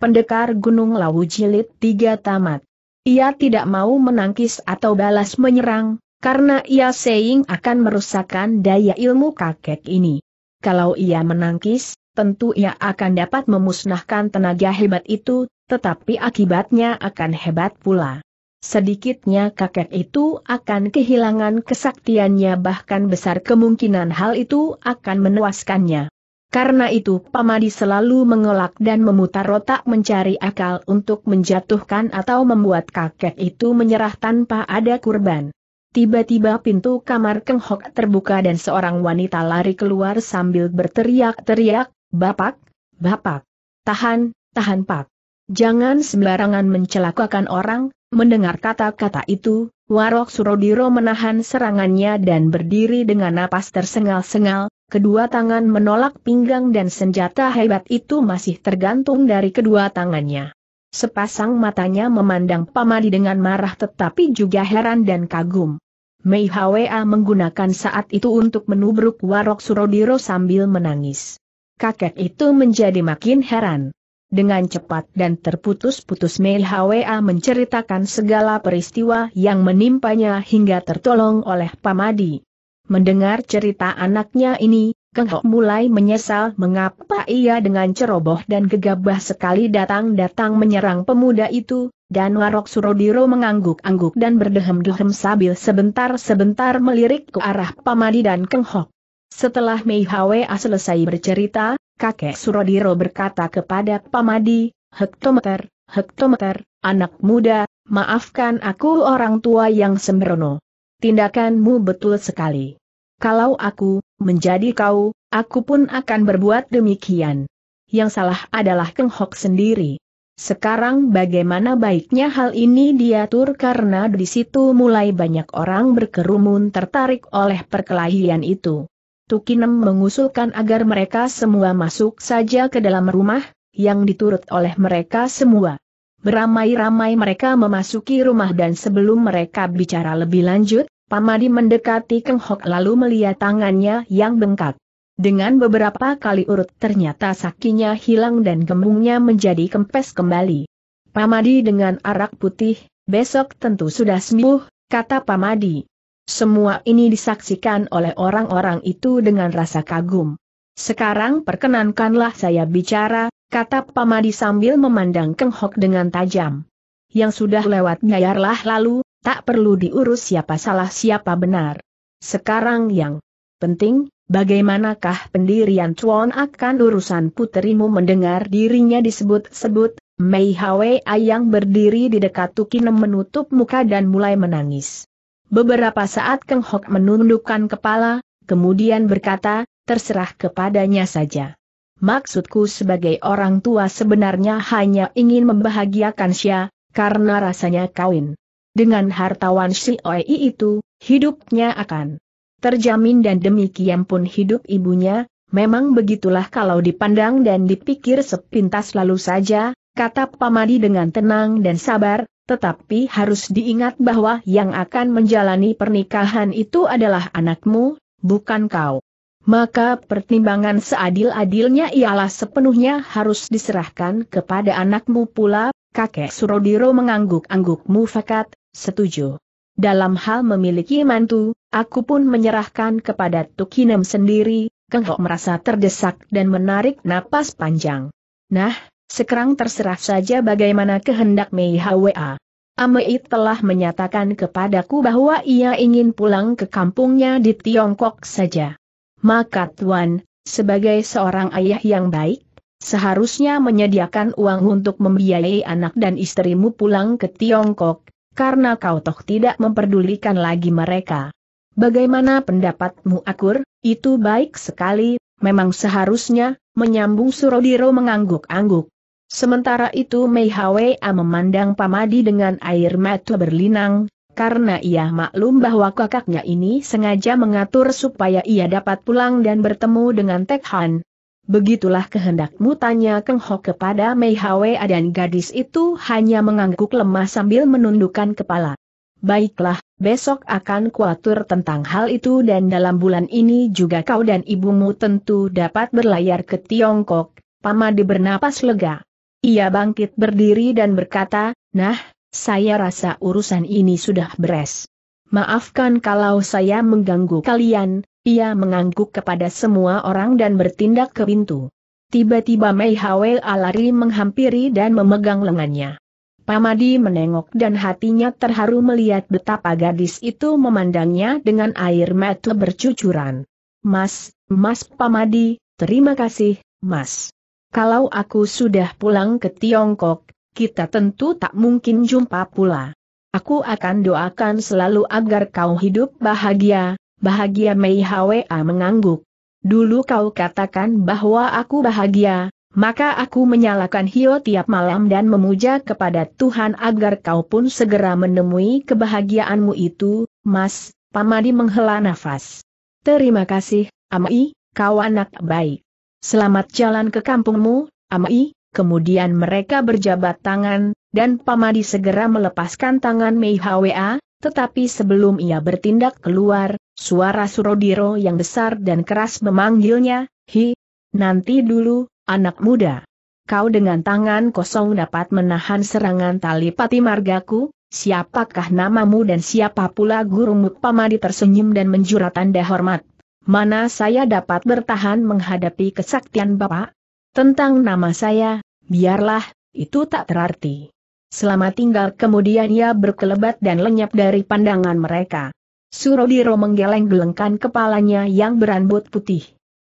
Pendekar Gunung Lawu Jilid 3 Tamat. Ia tidak mau menangkis atau balas menyerang, karena ia seing akan merusakkan daya ilmu kakek ini. Kalau ia menangkis, tentu ia akan dapat memusnahkan tenaga hebat itu, tetapi akibatnya akan hebat pula. Sedikitnya kakek itu akan kehilangan kesaktiannya bahkan besar kemungkinan hal itu akan menewaskannya. Karena itu Pamadi selalu mengelak dan memutar otak mencari akal untuk menjatuhkan atau membuat kakek itu menyerah tanpa ada kurban. Tiba-tiba pintu kamar Keng Hok terbuka dan seorang wanita lari keluar sambil berteriak-teriak, Bapak, Bapak, tahan, tahan Pak. Jangan sembarangan mencelakakan orang, Mendengar kata-kata itu, Warok Surodiro menahan serangannya dan berdiri dengan napas tersengal-sengal, kedua tangan menolak pinggang dan senjata hebat itu masih tergantung dari kedua tangannya. Sepasang matanya memandang Pamadi dengan marah tetapi juga heran dan kagum. Mei Hwa menggunakan saat itu untuk menubruk Warok Surodiro sambil menangis. Kakek itu menjadi makin heran. Dengan cepat dan terputus-putus Mei Hwa menceritakan segala peristiwa yang menimpanya hingga tertolong oleh Pamadi. Mendengar cerita anaknya ini, Keng Hok mulai menyesal mengapa ia dengan ceroboh dan gegabah sekali datang-datang menyerang pemuda itu, dan Warok Surodiro mengangguk-angguk dan berdehem-dehem sambil sebentar-sebentar melirik ke arah Pamadi dan Keng Hok. Setelah Mei Hwa selesai bercerita, kakek Surodiro berkata kepada Pamadi, Hektometer, Hektometer, anak muda, maafkan aku orang tua yang sembrono. Tindakanmu betul sekali. Kalau aku, menjadi kau, aku pun akan berbuat demikian. Yang salah adalah Keng Hok sendiri. Sekarang bagaimana baiknya hal ini diatur karena di situ mulai banyak orang berkerumun tertarik oleh perkelahian itu. Tukinem mengusulkan agar mereka semua masuk saja ke dalam rumah, yang diturut oleh mereka semua. Beramai-ramai mereka memasuki rumah dan sebelum mereka bicara lebih lanjut, Pamadi mendekati Keng Hok lalu melihat tangannya yang bengkak. Dengan beberapa kali urut ternyata sakinya hilang dan gemungnya menjadi kempes kembali. Pamadi dengan arak putih, besok tentu sudah sembuh, kata Pamadi. Semua ini disaksikan oleh orang-orang itu dengan rasa kagum. Sekarang perkenankanlah saya bicara, kata Pamadi sambil memandang Keng Hok dengan tajam. Yang sudah lewat biarlah lalu, tak perlu diurus siapa salah siapa benar. Sekarang yang penting, bagaimanakah pendirian Chuan akan urusan puterimu mendengar dirinya disebut-sebut, Mei Hwa yang berdiri di dekat Tukinem menutup muka dan mulai menangis. Beberapa saat Keng Hok menundukkan kepala, kemudian berkata, terserah kepadanya saja. Maksudku sebagai orang tua sebenarnya hanya ingin membahagiakan Xia, karena rasanya kawin. Dengan hartawan si Oei itu, hidupnya akan terjamin dan demikian pun hidup ibunya, memang begitulah kalau dipandang dan dipikir sepintas lalu saja, kata Pamadi dengan tenang dan sabar, tetapi harus diingat bahwa yang akan menjalani pernikahan itu adalah anakmu, bukan kau. Maka pertimbangan seadil-adilnya ialah sepenuhnya harus diserahkan kepada anakmu pula, kakek Surodiro mengangguk-angguk mufakat, setuju. Dalam hal memiliki mantu, aku pun menyerahkan kepada Tukinem sendiri, Keng merasa terdesak dan menarik napas panjang. Nah, sekarang terserah saja bagaimana kehendak Mei Hwa. Ameit telah menyatakan kepadaku bahwa ia ingin pulang ke kampungnya di Tiongkok saja. Maka Tuan, sebagai seorang ayah yang baik, seharusnya menyediakan uang untuk membiayai anak dan istrimu pulang ke Tiongkok, karena kau toh tidak memperdulikan lagi mereka. Bagaimana pendapatmu Akur, itu baik sekali, memang seharusnya, menyambung Surodiro mengangguk-angguk. Sementara itu Mei Hwa memandang Pamadi dengan air mata berlinang, karena ia maklum bahwa kakaknya ini sengaja mengatur supaya ia dapat pulang dan bertemu dengan Tek Han. Begitulah kehendakmu tanya Keng Ho kepada Mei Hwa dan gadis itu hanya mengangguk lemah sambil menundukkan kepala. Baiklah, besok akan kuatur tentang hal itu dan dalam bulan ini juga kau dan ibumu tentu dapat berlayar ke Tiongkok, Pamadi bernapas lega. Ia bangkit berdiri dan berkata, Nah, saya rasa urusan ini sudah beres. Maafkan kalau saya mengganggu kalian, ia mengangguk kepada semua orang dan bertindak ke pintu. Tiba-tiba Mei Hawel Alari menghampiri dan memegang lengannya. Pamadi menengok dan hatinya terharu melihat betapa gadis itu memandangnya dengan air mata bercucuran. Mas, Mas Pamadi, terima kasih, Mas. Kalau aku sudah pulang ke Tiongkok, kita tentu tak mungkin jumpa pula. Aku akan doakan selalu agar kau hidup bahagia, bahagia Mei Hwa mengangguk. Dulu kau katakan bahwa aku bahagia, maka aku menyalakan hio tiap malam dan memuja kepada Tuhan agar kau pun segera menemui kebahagiaanmu itu, Mas, Pamadi menghela nafas. Terima kasih, Amai, kau anak baik. Selamat jalan ke kampungmu, Amai. Kemudian mereka berjabat tangan, dan Pamadi segera melepaskan tangan Mei Hwa, tetapi sebelum ia bertindak keluar, suara Surodiro yang besar dan keras memanggilnya, Hi, nanti dulu, anak muda. Kau dengan tangan kosong dapat menahan serangan tali pati margaku, siapakah namamu dan siapa pula gurumu Pamadi tersenyum dan menjura tanda hormat mana saya dapat bertahan menghadapi kesaktian Bapak? Tentang nama saya, biarlah, itu tak terarti. Selama tinggal kemudian ia berkelebat dan lenyap dari pandangan mereka. Surodiro menggeleng-gelengkan kepalanya yang berambut putih.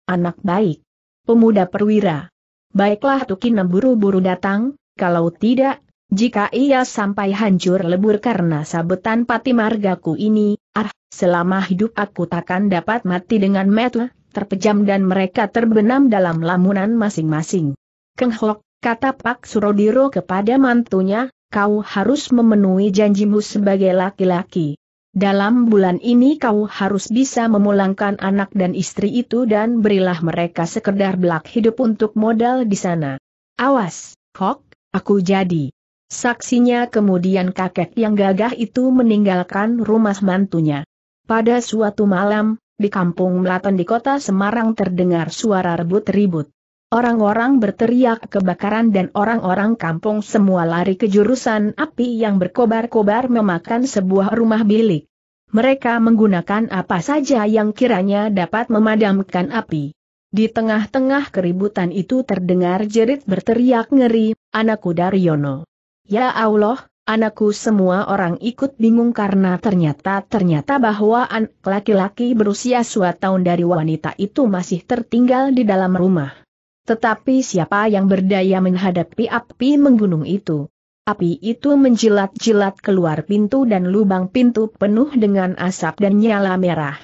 Anak baik. Pemuda perwira. Baiklah Tukina buru-buru datang, kalau tidak, jika ia sampai hancur lebur karena sabetan pati margaku ini, Ah, selama hidup aku takkan dapat mati dengan metu, terpejam dan mereka terbenam dalam lamunan masing-masing. Keng Hok, kata Pak Surodiro kepada mantunya, kau harus memenuhi janjimu sebagai laki-laki. Dalam bulan ini kau harus bisa memulangkan anak dan istri itu dan berilah mereka sekedar belak hidup untuk modal di sana. Awas, Hok, aku jadi. Saksinya kemudian kakek yang gagah itu meninggalkan rumah mantunya. Pada suatu malam, di kampung Melaton di kota Semarang terdengar suara rebut-ribut. Orang-orang berteriak kebakaran dan orang-orang kampung semua lari ke jurusan api yang berkobar-kobar memakan sebuah rumah bilik. Mereka menggunakan apa saja yang kiranya dapat memadamkan api. Di tengah-tengah keributan itu terdengar jerit berteriak ngeri, anakku Daryono. Ya Allah, anakku semua orang ikut bingung karena ternyata-ternyata bahwa anak laki-laki berusia suatu tahun dari wanita itu masih tertinggal di dalam rumah. Tetapi siapa yang berdaya menghadapi api menggunung itu? Api itu menjilat-jilat keluar pintu dan lubang pintu penuh dengan asap dan nyala merah.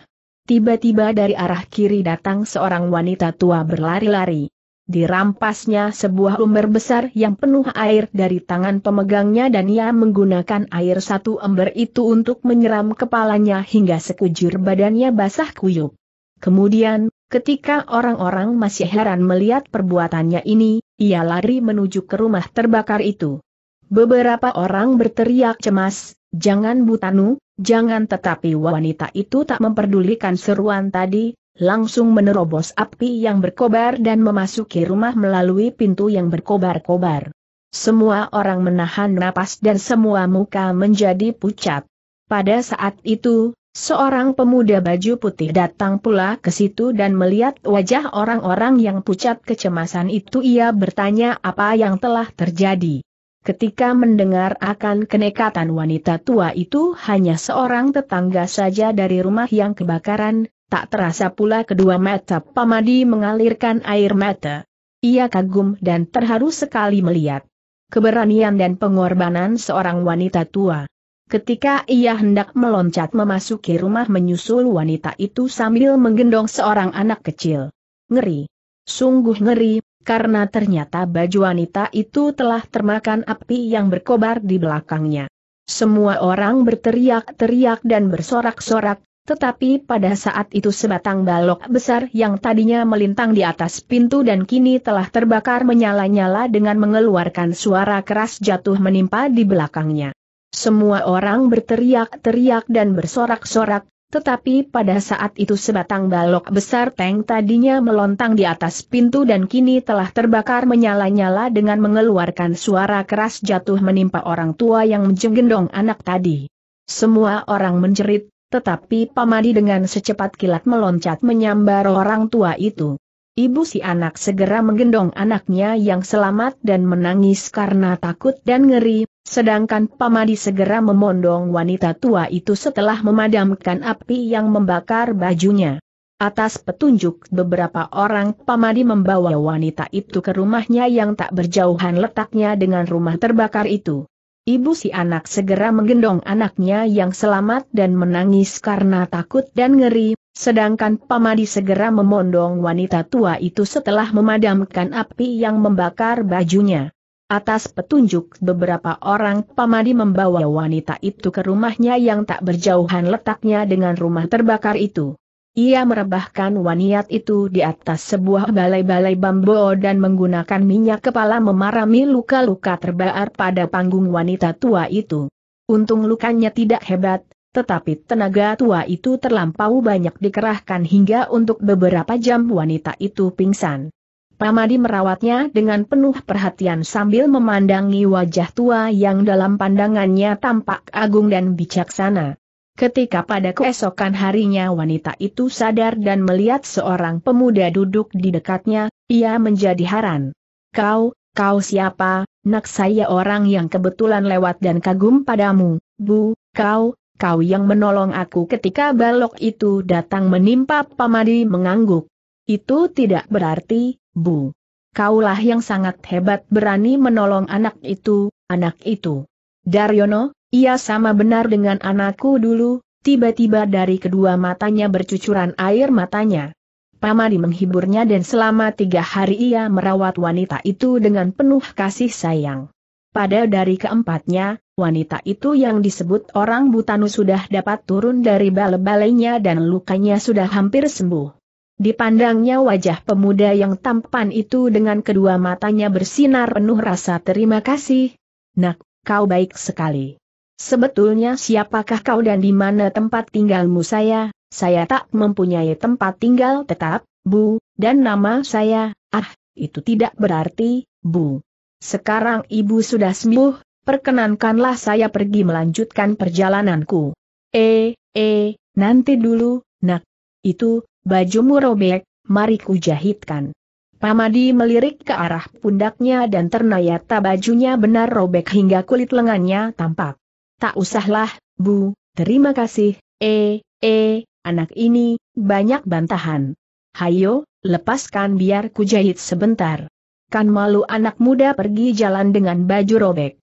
Tiba-tiba dari arah kiri datang seorang wanita tua berlari-lari. Dirampasnya sebuah ember besar yang penuh air dari tangan pemegangnya dan ia menggunakan air satu ember itu untuk menyeram kepalanya hingga sekujur badannya basah kuyup. Kemudian, ketika orang-orang masih heran melihat perbuatannya ini, ia lari menuju ke rumah terbakar itu. Beberapa orang berteriak cemas, jangan butanu, jangan tetapi wanita itu tak memperdulikan seruan tadi, langsung menerobos api yang berkobar dan memasuki rumah melalui pintu yang berkobar-kobar. Semua orang menahan napas dan semua muka menjadi pucat. Pada saat itu, seorang pemuda baju putih datang pula ke situ dan melihat wajah orang-orang yang pucat kecemasan itu ia bertanya apa yang telah terjadi. Ketika mendengar akan kenekatan wanita tua itu hanya seorang tetangga saja dari rumah yang kebakaran, Tak terasa pula kedua mata Pamadi mengalirkan air mata. Ia kagum dan terharu sekali melihat keberanian dan pengorbanan seorang wanita tua. Ketika ia hendak meloncat memasuki rumah menyusul wanita itu sambil menggendong seorang anak kecil. Ngeri. Sungguh ngeri, karena ternyata baju wanita itu telah termakan api yang berkobar di belakangnya. Semua orang berteriak-teriak dan bersorak-sorak, tetapi pada saat itu sebatang balok besar yang tadinya melintang di atas pintu dan kini telah terbakar menyala-nyala dengan mengeluarkan suara keras jatuh menimpa di belakangnya. Semua orang berteriak-teriak dan bersorak-sorak, tetapi pada saat itu sebatang balok besar tank tadinya melontang di atas pintu dan kini telah terbakar menyala-nyala dengan mengeluarkan suara keras jatuh menimpa orang tua yang menjenggendong anak tadi. Semua orang menjerit, tetapi Pamadi dengan secepat kilat meloncat menyambar orang tua itu. Ibu si anak segera menggendong anaknya yang selamat dan menangis karena takut dan ngeri, sedangkan Pamadi segera memondong wanita tua itu setelah memadamkan api yang membakar bajunya. Atas petunjuk beberapa orang Pamadi membawa wanita itu ke rumahnya yang tak berjauhan letaknya dengan rumah terbakar itu. Ibu si anak segera menggendong anaknya yang selamat dan menangis karena takut dan ngeri, sedangkan pamadi segera memondong wanita tua itu setelah memadamkan api yang membakar bajunya. Atas petunjuk beberapa orang pamadi membawa wanita itu ke rumahnya yang tak berjauhan letaknya dengan rumah terbakar itu. Ia merebahkan waniat itu di atas sebuah balai-balai bambu dan menggunakan minyak kepala memarami luka-luka terbaar pada panggung wanita tua itu. Untung lukanya tidak hebat, tetapi tenaga tua itu terlampau banyak dikerahkan hingga untuk beberapa jam wanita itu pingsan. Pamadi merawatnya dengan penuh perhatian sambil memandangi wajah tua yang dalam pandangannya tampak agung dan bijaksana. Ketika pada keesokan harinya wanita itu sadar dan melihat seorang pemuda duduk di dekatnya, ia menjadi heran. Kau, kau siapa, nak saya orang yang kebetulan lewat dan kagum padamu, bu, kau, kau yang menolong aku ketika balok itu datang menimpa pamadi mengangguk. Itu tidak berarti, bu. Kaulah yang sangat hebat berani menolong anak itu, anak itu. Daryono, ia sama benar dengan anakku dulu, tiba-tiba dari kedua matanya bercucuran air matanya. Pamadi menghiburnya dan selama tiga hari ia merawat wanita itu dengan penuh kasih sayang. Pada dari keempatnya, wanita itu yang disebut orang Butanu sudah dapat turun dari bale-balenya dan lukanya sudah hampir sembuh. Dipandangnya wajah pemuda yang tampan itu dengan kedua matanya bersinar penuh rasa terima kasih. Nak, kau baik sekali. Sebetulnya siapakah kau dan di mana tempat tinggalmu saya, saya tak mempunyai tempat tinggal tetap, Bu, dan nama saya, ah, itu tidak berarti, Bu. Sekarang ibu sudah sembuh, perkenankanlah saya pergi melanjutkan perjalananku. Eh, eh, nanti dulu, nak. Itu, bajumu robek, mari ku jahitkan. Pamadi melirik ke arah pundaknya dan ternyata bajunya benar robek hingga kulit lengannya tampak. Tak usahlah, Bu, terima kasih, eh, eh, anak ini, banyak bantahan. Hayo, lepaskan biar ku jahit sebentar. Kan malu anak muda pergi jalan dengan baju robek.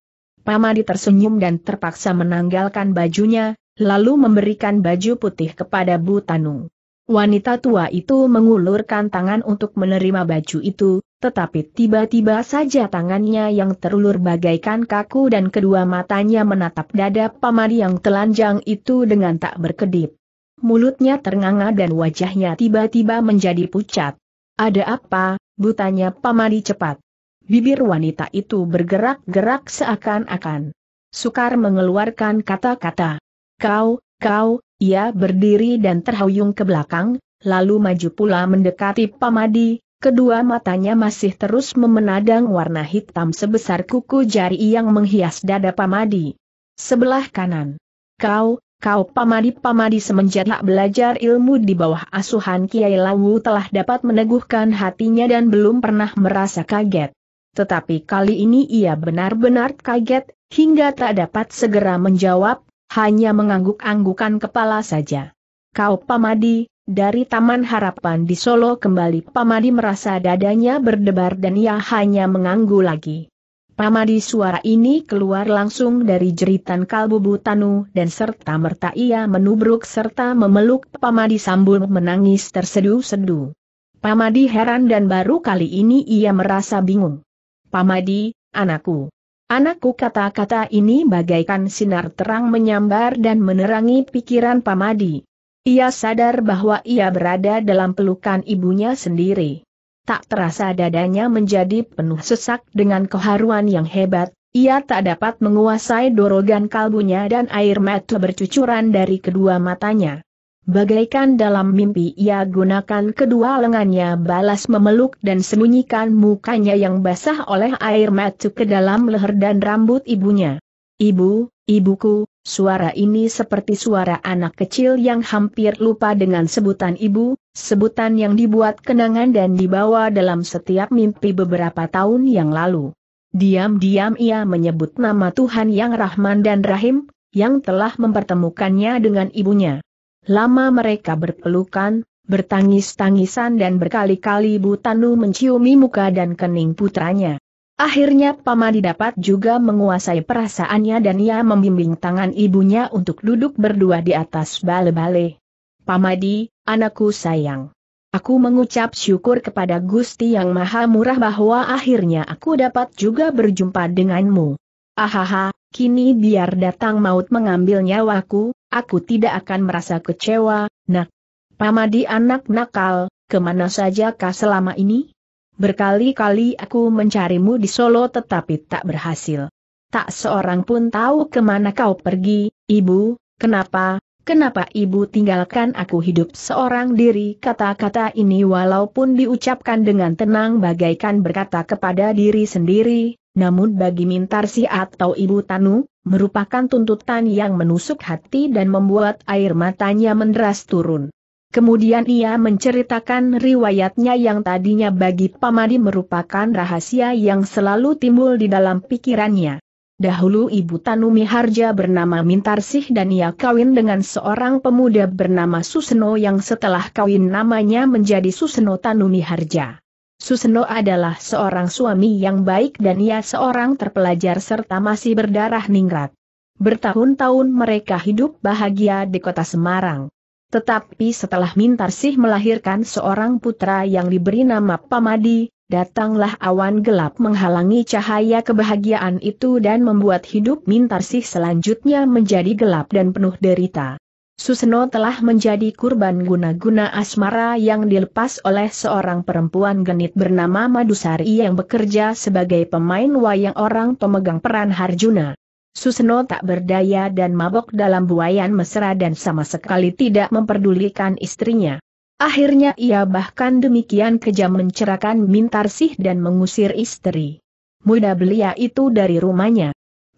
Pamadi tersenyum dan terpaksa menanggalkan bajunya, lalu memberikan baju putih kepada Bu Tanung. Wanita tua itu mengulurkan tangan untuk menerima baju itu, tetapi tiba-tiba saja tangannya yang terulur bagaikan kaku dan kedua matanya menatap dada pamadi yang telanjang itu dengan tak berkedip. Mulutnya ternganga dan wajahnya tiba-tiba menjadi pucat. Ada apa, butanya pamadi cepat. Bibir wanita itu bergerak-gerak seakan-akan. Sukar mengeluarkan kata-kata. Kau, kau, ia berdiri dan terhuyung ke belakang, lalu maju pula mendekati pamadi, Kedua matanya masih terus memenadang warna hitam sebesar kuku jari yang menghias dada pamadi. Sebelah kanan. Kau, kau pamadi-pamadi semenjak belajar ilmu di bawah asuhan Kiai Lawu telah dapat meneguhkan hatinya dan belum pernah merasa kaget. Tetapi kali ini ia benar-benar kaget, hingga tak dapat segera menjawab, hanya mengangguk-anggukan kepala saja. Kau pamadi, dari Taman Harapan di Solo kembali Pamadi merasa dadanya berdebar dan ia hanya mengangguk lagi. Pamadi suara ini keluar langsung dari jeritan kalbu Butanu dan serta merta ia menubruk serta memeluk Pamadi sambil menangis tersedu sedu. Pamadi heran dan baru kali ini ia merasa bingung. Pamadi, anakku. Anakku kata-kata ini bagaikan sinar terang menyambar dan menerangi pikiran Pamadi. Ia sadar bahwa ia berada dalam pelukan ibunya sendiri. Tak terasa dadanya menjadi penuh sesak dengan keharuan yang hebat, ia tak dapat menguasai dorogan kalbunya dan air mata bercucuran dari kedua matanya. Bagaikan dalam mimpi ia gunakan kedua lengannya balas memeluk dan sembunyikan mukanya yang basah oleh air mata ke dalam leher dan rambut ibunya. Ibu, ibuku, Suara ini seperti suara anak kecil yang hampir lupa dengan sebutan ibu, sebutan yang dibuat kenangan dan dibawa dalam setiap mimpi beberapa tahun yang lalu. Diam-diam ia menyebut nama Tuhan yang Rahman dan Rahim, yang telah mempertemukannya dengan ibunya. Lama mereka berpelukan, bertangis-tangisan dan berkali-kali Butanu menciumi muka dan kening putranya. Akhirnya Pamadi dapat juga menguasai perasaannya dan ia membimbing tangan ibunya untuk duduk berdua di atas bale-bale. Pamadi, anakku sayang. Aku mengucap syukur kepada Gusti Yang Maha Murah bahwa akhirnya aku dapat juga berjumpa denganmu. Ahaha, kini biar datang maut mengambil nyawaku, aku tidak akan merasa kecewa, nak. Pamadi anak nakal, kemana saja kah selama ini? Berkali-kali aku mencarimu di Solo tetapi tak berhasil. Tak seorang pun tahu kemana kau pergi, ibu, kenapa, kenapa ibu tinggalkan aku hidup seorang diri kata-kata ini walaupun diucapkan dengan tenang bagaikan berkata kepada diri sendiri, namun bagi Mintarsi atau ibu Tanu, merupakan tuntutan yang menusuk hati dan membuat air matanya menderas turun. Kemudian ia menceritakan riwayatnya yang tadinya bagi Pamadi merupakan rahasia yang selalu timbul di dalam pikirannya. Dahulu ibu Tanumi Harja bernama Mintarsih dan ia kawin dengan seorang pemuda bernama Suseno yang setelah kawin namanya menjadi Suseno Tanumi Harja. Suseno adalah seorang suami yang baik dan ia seorang terpelajar serta masih berdarah ningrat. Bertahun-tahun mereka hidup bahagia di kota Semarang. Tetapi setelah Mintarsih melahirkan seorang putra yang diberi nama Pamadi, datanglah awan gelap menghalangi cahaya kebahagiaan itu dan membuat hidup Mintarsih selanjutnya menjadi gelap dan penuh derita. Suseno telah menjadi kurban guna-guna asmara yang dilepas oleh seorang perempuan genit bernama Madusari yang bekerja sebagai pemain wayang orang pemegang peran Harjuna. Suseno tak berdaya dan mabok dalam buayan mesra dan sama sekali tidak memperdulikan istrinya. Akhirnya ia bahkan demikian kejam mencerahkan Mintarsih dan mengusir istri. Muda belia itu dari rumahnya.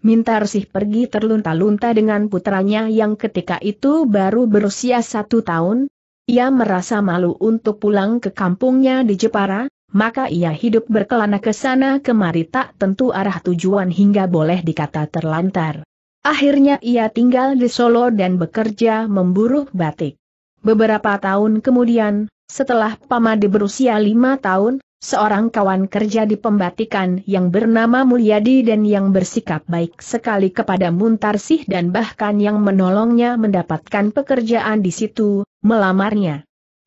Mintarsih pergi terlunta-lunta dengan putranya yang ketika itu baru berusia satu tahun. Ia merasa malu untuk pulang ke kampungnya di Jepara, maka ia hidup berkelana ke sana kemari tak tentu arah tujuan hingga boleh dikata terlantar. Akhirnya ia tinggal di Solo dan bekerja memburu batik. Beberapa tahun kemudian, setelah Pamade berusia lima tahun, seorang kawan kerja di pembatikan yang bernama Mulyadi dan yang bersikap baik sekali kepada Muntarsih dan bahkan yang menolongnya mendapatkan pekerjaan di situ, melamarnya.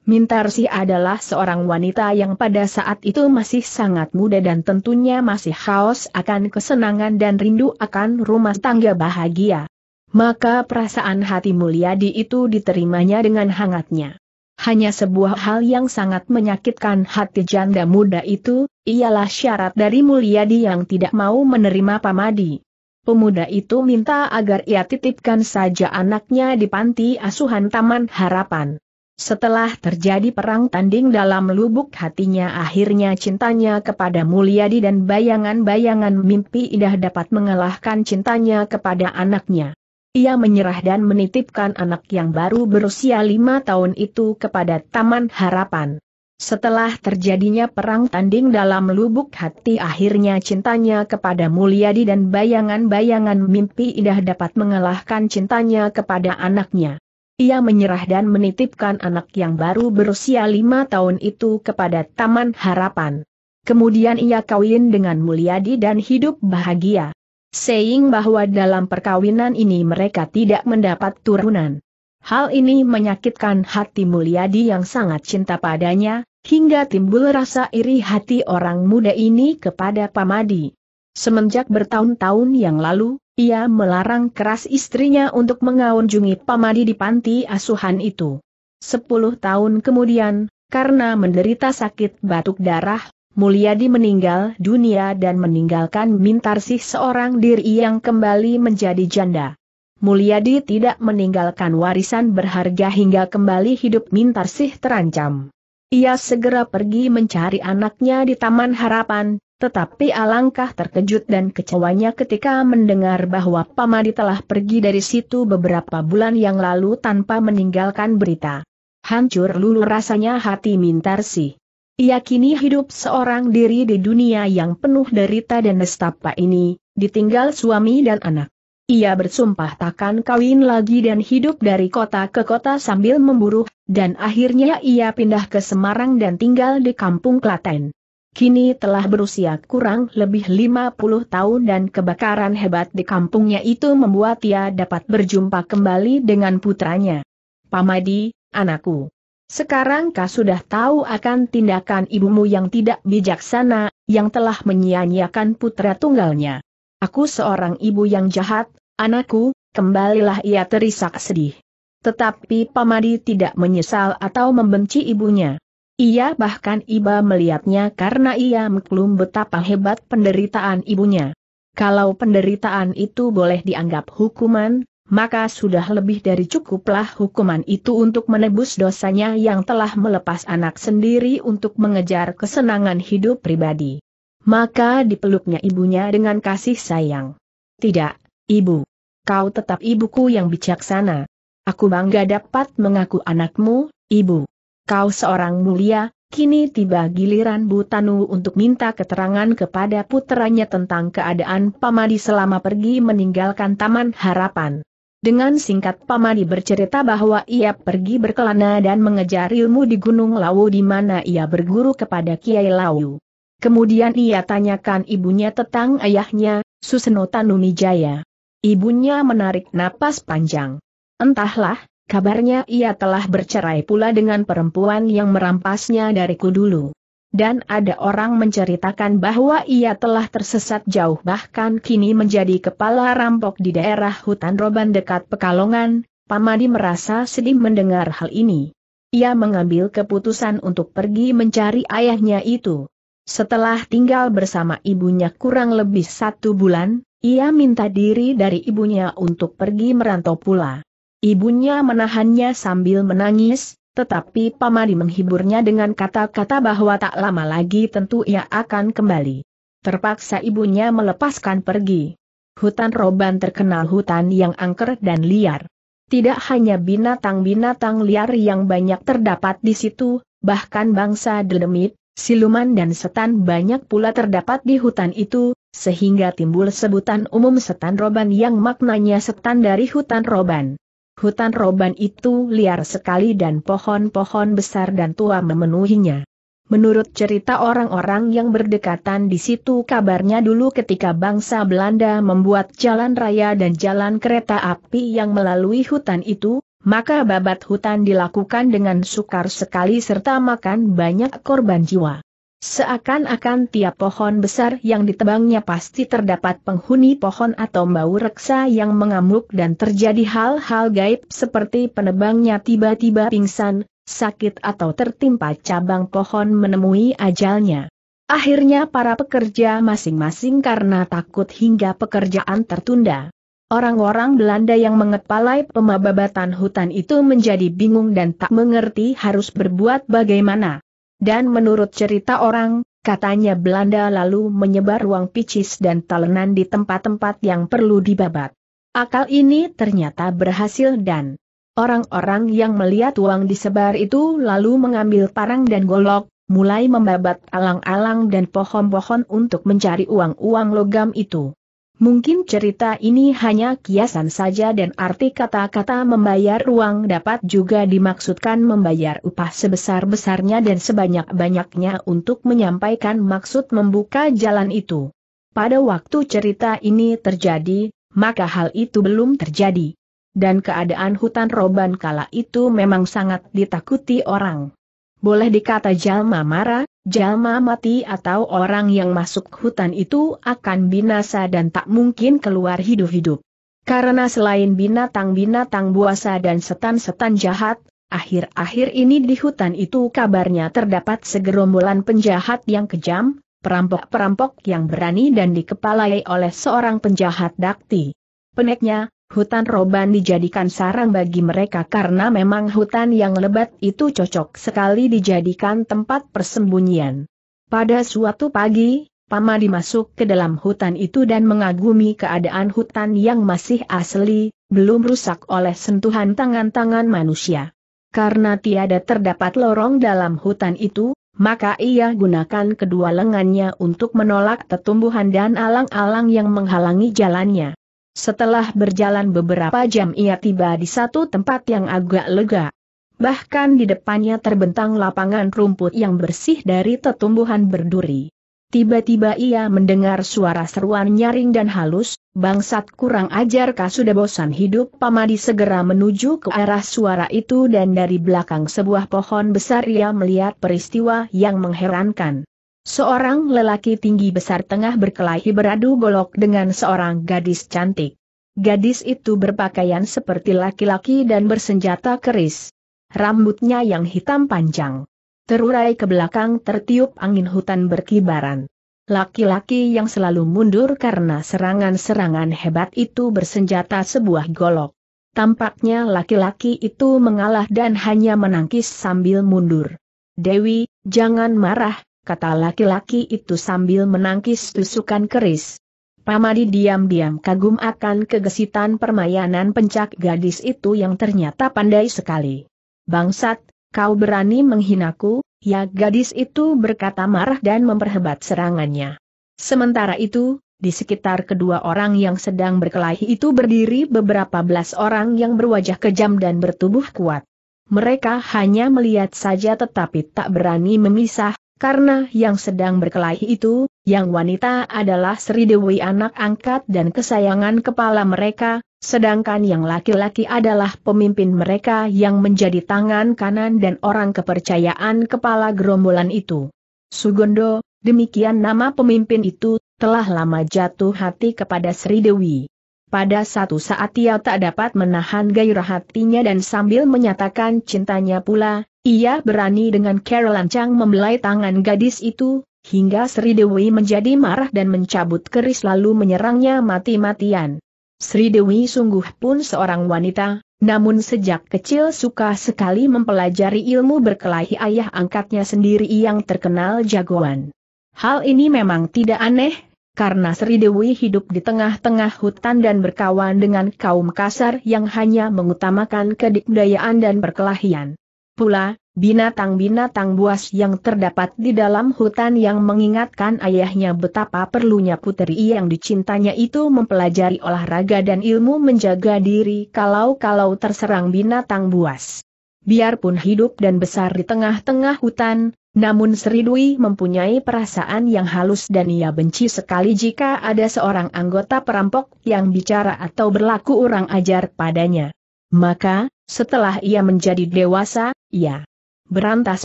Mintarsi adalah seorang wanita yang pada saat itu masih sangat muda dan tentunya masih haus akan kesenangan dan rindu akan rumah tangga bahagia. Maka perasaan hati Mulyadi itu diterimanya dengan hangatnya. Hanya sebuah hal yang sangat menyakitkan hati janda muda itu, ialah syarat dari Mulyadi yang tidak mau menerima pamadi. Pemuda itu minta agar ia titipkan saja anaknya di panti asuhan Taman Harapan. Setelah terjadi perang tanding dalam lubuk hatinya akhirnya cintanya kepada Mulyadi dan bayangan-bayangan mimpi indah dapat mengalahkan cintanya kepada anaknya. Ia menyerah dan menitipkan anak yang baru berusia lima tahun itu kepada Taman Harapan. Setelah terjadinya perang tanding dalam lubuk hati akhirnya cintanya kepada Mulyadi dan bayangan-bayangan mimpi indah dapat mengalahkan cintanya kepada anaknya. Ia menyerah dan menitipkan anak yang baru berusia lima tahun itu kepada Taman Harapan. Kemudian ia kawin dengan Mulyadi dan hidup bahagia. Seing bahwa dalam perkawinan ini mereka tidak mendapat turunan. Hal ini menyakitkan hati Mulyadi yang sangat cinta padanya, hingga timbul rasa iri hati orang muda ini kepada Pamadi. Semenjak bertahun-tahun yang lalu, ia melarang keras istrinya untuk mengaunjungi pamadi di panti asuhan itu. Sepuluh tahun kemudian, karena menderita sakit batuk darah, Mulyadi meninggal dunia dan meninggalkan Mintarsih seorang diri yang kembali menjadi janda. Mulyadi tidak meninggalkan warisan berharga hingga kembali hidup Mintarsih terancam. Ia segera pergi mencari anaknya di Taman Harapan, tetapi alangkah terkejut dan kecewanya ketika mendengar bahwa Pamadi telah pergi dari situ beberapa bulan yang lalu tanpa meninggalkan berita. Hancur lulu rasanya hati Mintarsi. Ia kini hidup seorang diri di dunia yang penuh derita dan nestapa ini, ditinggal suami dan anak. Ia bersumpah takkan kawin lagi dan hidup dari kota ke kota sambil memburu, dan akhirnya ia pindah ke Semarang dan tinggal di kampung Klaten kini telah berusia kurang lebih 50 tahun dan kebakaran hebat di kampungnya itu membuat ia dapat berjumpa kembali dengan putranya. Pamadi, anakku. Sekarang kau sudah tahu akan tindakan ibumu yang tidak bijaksana, yang telah menyia-nyiakan putra tunggalnya. Aku seorang ibu yang jahat, anakku, kembalilah ia terisak sedih. Tetapi Pamadi tidak menyesal atau membenci ibunya. Ia bahkan iba melihatnya karena ia maklum betapa hebat penderitaan ibunya. Kalau penderitaan itu boleh dianggap hukuman, maka sudah lebih dari cukuplah hukuman itu untuk menebus dosanya yang telah melepas anak sendiri untuk mengejar kesenangan hidup pribadi. Maka dipeluknya ibunya dengan kasih sayang. Tidak, ibu. Kau tetap ibuku yang bijaksana. Aku bangga dapat mengaku anakmu, ibu kau seorang mulia, kini tiba giliran Butanu untuk minta keterangan kepada putranya tentang keadaan Pamadi selama pergi meninggalkan Taman Harapan. Dengan singkat Pamadi bercerita bahwa ia pergi berkelana dan mengejar ilmu di Gunung Lawu di mana ia berguru kepada Kiai Lawu. Kemudian ia tanyakan ibunya tentang ayahnya, Suseno Tanumijaya. Ibunya menarik napas panjang. Entahlah, Kabarnya ia telah bercerai pula dengan perempuan yang merampasnya dariku dulu. Dan ada orang menceritakan bahwa ia telah tersesat jauh bahkan kini menjadi kepala rampok di daerah hutan Roban dekat Pekalongan, Pamadi merasa sedih mendengar hal ini. Ia mengambil keputusan untuk pergi mencari ayahnya itu. Setelah tinggal bersama ibunya kurang lebih satu bulan, ia minta diri dari ibunya untuk pergi merantau pula. Ibunya menahannya sambil menangis, tetapi Pamadi menghiburnya dengan kata-kata bahwa tak lama lagi tentu ia akan kembali. Terpaksa ibunya melepaskan pergi. Hutan Roban terkenal hutan yang angker dan liar. Tidak hanya binatang-binatang liar yang banyak terdapat di situ, bahkan bangsa dedemit, siluman dan setan banyak pula terdapat di hutan itu, sehingga timbul sebutan umum setan Roban yang maknanya setan dari hutan Roban. Hutan roban itu liar sekali dan pohon-pohon besar dan tua memenuhinya. Menurut cerita orang-orang yang berdekatan di situ kabarnya dulu ketika bangsa Belanda membuat jalan raya dan jalan kereta api yang melalui hutan itu, maka babat hutan dilakukan dengan sukar sekali serta makan banyak korban jiwa. Seakan-akan tiap pohon besar yang ditebangnya pasti terdapat penghuni pohon atau bau reksa yang mengamuk dan terjadi hal-hal gaib seperti penebangnya tiba-tiba pingsan, sakit atau tertimpa cabang pohon menemui ajalnya. Akhirnya para pekerja masing-masing karena takut hingga pekerjaan tertunda. Orang-orang Belanda yang mengepalai pemababatan hutan itu menjadi bingung dan tak mengerti harus berbuat bagaimana. Dan menurut cerita orang, katanya Belanda lalu menyebar ruang picis dan talenan di tempat-tempat yang perlu dibabat. Akal ini ternyata berhasil dan orang-orang yang melihat uang disebar itu lalu mengambil parang dan golok, mulai membabat alang-alang dan pohon-pohon untuk mencari uang-uang logam itu. Mungkin cerita ini hanya kiasan saja dan arti kata-kata membayar ruang dapat juga dimaksudkan membayar upah sebesar-besarnya dan sebanyak-banyaknya untuk menyampaikan maksud membuka jalan itu. Pada waktu cerita ini terjadi, maka hal itu belum terjadi. Dan keadaan hutan roban kala itu memang sangat ditakuti orang. Boleh dikata jalma mara, jalma mati atau orang yang masuk hutan itu akan binasa dan tak mungkin keluar hidup-hidup. Karena selain binatang-binatang buasa dan setan-setan jahat, akhir-akhir ini di hutan itu kabarnya terdapat segerombolan penjahat yang kejam, perampok-perampok yang berani dan dikepalai oleh seorang penjahat dakti. Peneknya, Hutan roban dijadikan sarang bagi mereka karena memang hutan yang lebat itu cocok sekali dijadikan tempat persembunyian. Pada suatu pagi, Pamadi masuk ke dalam hutan itu dan mengagumi keadaan hutan yang masih asli, belum rusak oleh sentuhan tangan-tangan manusia. Karena tiada terdapat lorong dalam hutan itu, maka ia gunakan kedua lengannya untuk menolak tetumbuhan dan alang-alang yang menghalangi jalannya. Setelah berjalan beberapa jam ia tiba di satu tempat yang agak lega. Bahkan di depannya terbentang lapangan rumput yang bersih dari tetumbuhan berduri. Tiba-tiba ia mendengar suara seruan nyaring dan halus, bangsat kurang ajar kah sudah bosan hidup Pamadi segera menuju ke arah suara itu dan dari belakang sebuah pohon besar ia melihat peristiwa yang mengherankan. Seorang lelaki tinggi besar tengah berkelahi beradu golok dengan seorang gadis cantik. Gadis itu berpakaian seperti laki-laki dan bersenjata keris. Rambutnya yang hitam panjang. Terurai ke belakang tertiup angin hutan berkibaran. Laki-laki yang selalu mundur karena serangan-serangan hebat itu bersenjata sebuah golok. Tampaknya laki-laki itu mengalah dan hanya menangkis sambil mundur. Dewi, jangan marah, kata laki-laki itu sambil menangkis tusukan keris. Pamadi diam-diam kagum akan kegesitan permainan pencak gadis itu yang ternyata pandai sekali. Bangsat, kau berani menghinaku, ya gadis itu berkata marah dan memperhebat serangannya. Sementara itu, di sekitar kedua orang yang sedang berkelahi itu berdiri beberapa belas orang yang berwajah kejam dan bertubuh kuat. Mereka hanya melihat saja tetapi tak berani memisah, karena yang sedang berkelahi itu, yang wanita adalah Sri Dewi anak angkat dan kesayangan kepala mereka, sedangkan yang laki-laki adalah pemimpin mereka yang menjadi tangan kanan dan orang kepercayaan kepala gerombolan itu. Sugondo, demikian nama pemimpin itu, telah lama jatuh hati kepada Sri Dewi. Pada satu saat ia tak dapat menahan gairah hatinya dan sambil menyatakan cintanya pula, ia berani dengan Carol Chang membelai tangan gadis itu, hingga Sri Dewi menjadi marah dan mencabut keris lalu menyerangnya mati-matian. Sri Dewi sungguh pun seorang wanita, namun sejak kecil suka sekali mempelajari ilmu berkelahi ayah angkatnya sendiri yang terkenal jagoan. Hal ini memang tidak aneh, karena Sri Dewi hidup di tengah-tengah hutan dan berkawan dengan kaum kasar yang hanya mengutamakan kedikdayaan dan perkelahian pula, binatang-binatang buas yang terdapat di dalam hutan yang mengingatkan ayahnya betapa perlunya puteri yang dicintanya itu mempelajari olahraga dan ilmu menjaga diri kalau-kalau terserang binatang buas. Biarpun hidup dan besar di tengah-tengah hutan, namun Sri Dwi mempunyai perasaan yang halus dan ia benci sekali jika ada seorang anggota perampok yang bicara atau berlaku orang ajar padanya. Maka, setelah ia menjadi dewasa, ia berantas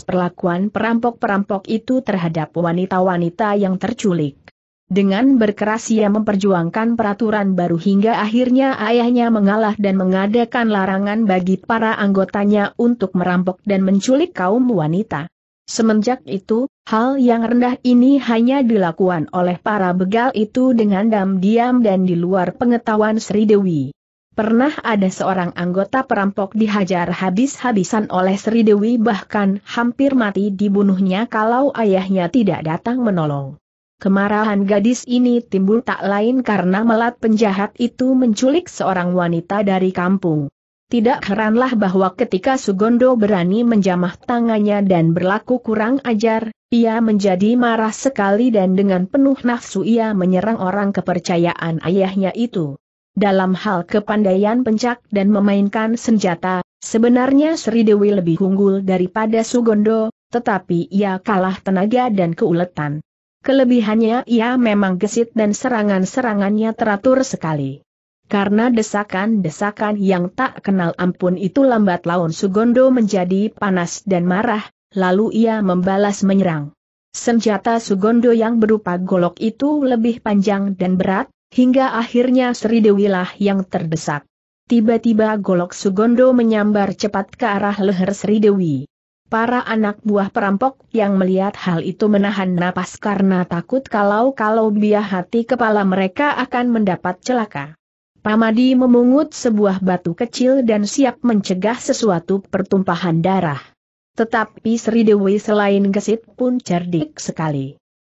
perlakuan perampok-perampok itu terhadap wanita-wanita yang terculik. Dengan berkeras ia memperjuangkan peraturan baru hingga akhirnya ayahnya mengalah dan mengadakan larangan bagi para anggotanya untuk merampok dan menculik kaum wanita. Semenjak itu, hal yang rendah ini hanya dilakukan oleh para begal itu dengan diam-diam dan di luar pengetahuan Sri Dewi. Pernah ada seorang anggota perampok dihajar habis-habisan oleh Sri Dewi bahkan hampir mati dibunuhnya kalau ayahnya tidak datang menolong. Kemarahan gadis ini timbul tak lain karena melat penjahat itu menculik seorang wanita dari kampung. Tidak heranlah bahwa ketika Sugondo berani menjamah tangannya dan berlaku kurang ajar, ia menjadi marah sekali dan dengan penuh nafsu ia menyerang orang kepercayaan ayahnya itu. Dalam hal kepandaian pencak dan memainkan senjata, sebenarnya Sri Dewi lebih unggul daripada Sugondo, tetapi ia kalah tenaga dan keuletan. Kelebihannya ia memang gesit dan serangan-serangannya teratur sekali. Karena desakan-desakan yang tak kenal ampun itu lambat laun Sugondo menjadi panas dan marah, lalu ia membalas menyerang. Senjata Sugondo yang berupa golok itu lebih panjang dan berat, hingga akhirnya Sri lah yang terdesak. Tiba-tiba golok Sugondo menyambar cepat ke arah leher Sri Dewi. Para anak buah perampok yang melihat hal itu menahan napas karena takut kalau-kalau biah hati kepala mereka akan mendapat celaka. Pamadi memungut sebuah batu kecil dan siap mencegah sesuatu pertumpahan darah. Tetapi Sri Dewi selain gesit pun cerdik sekali.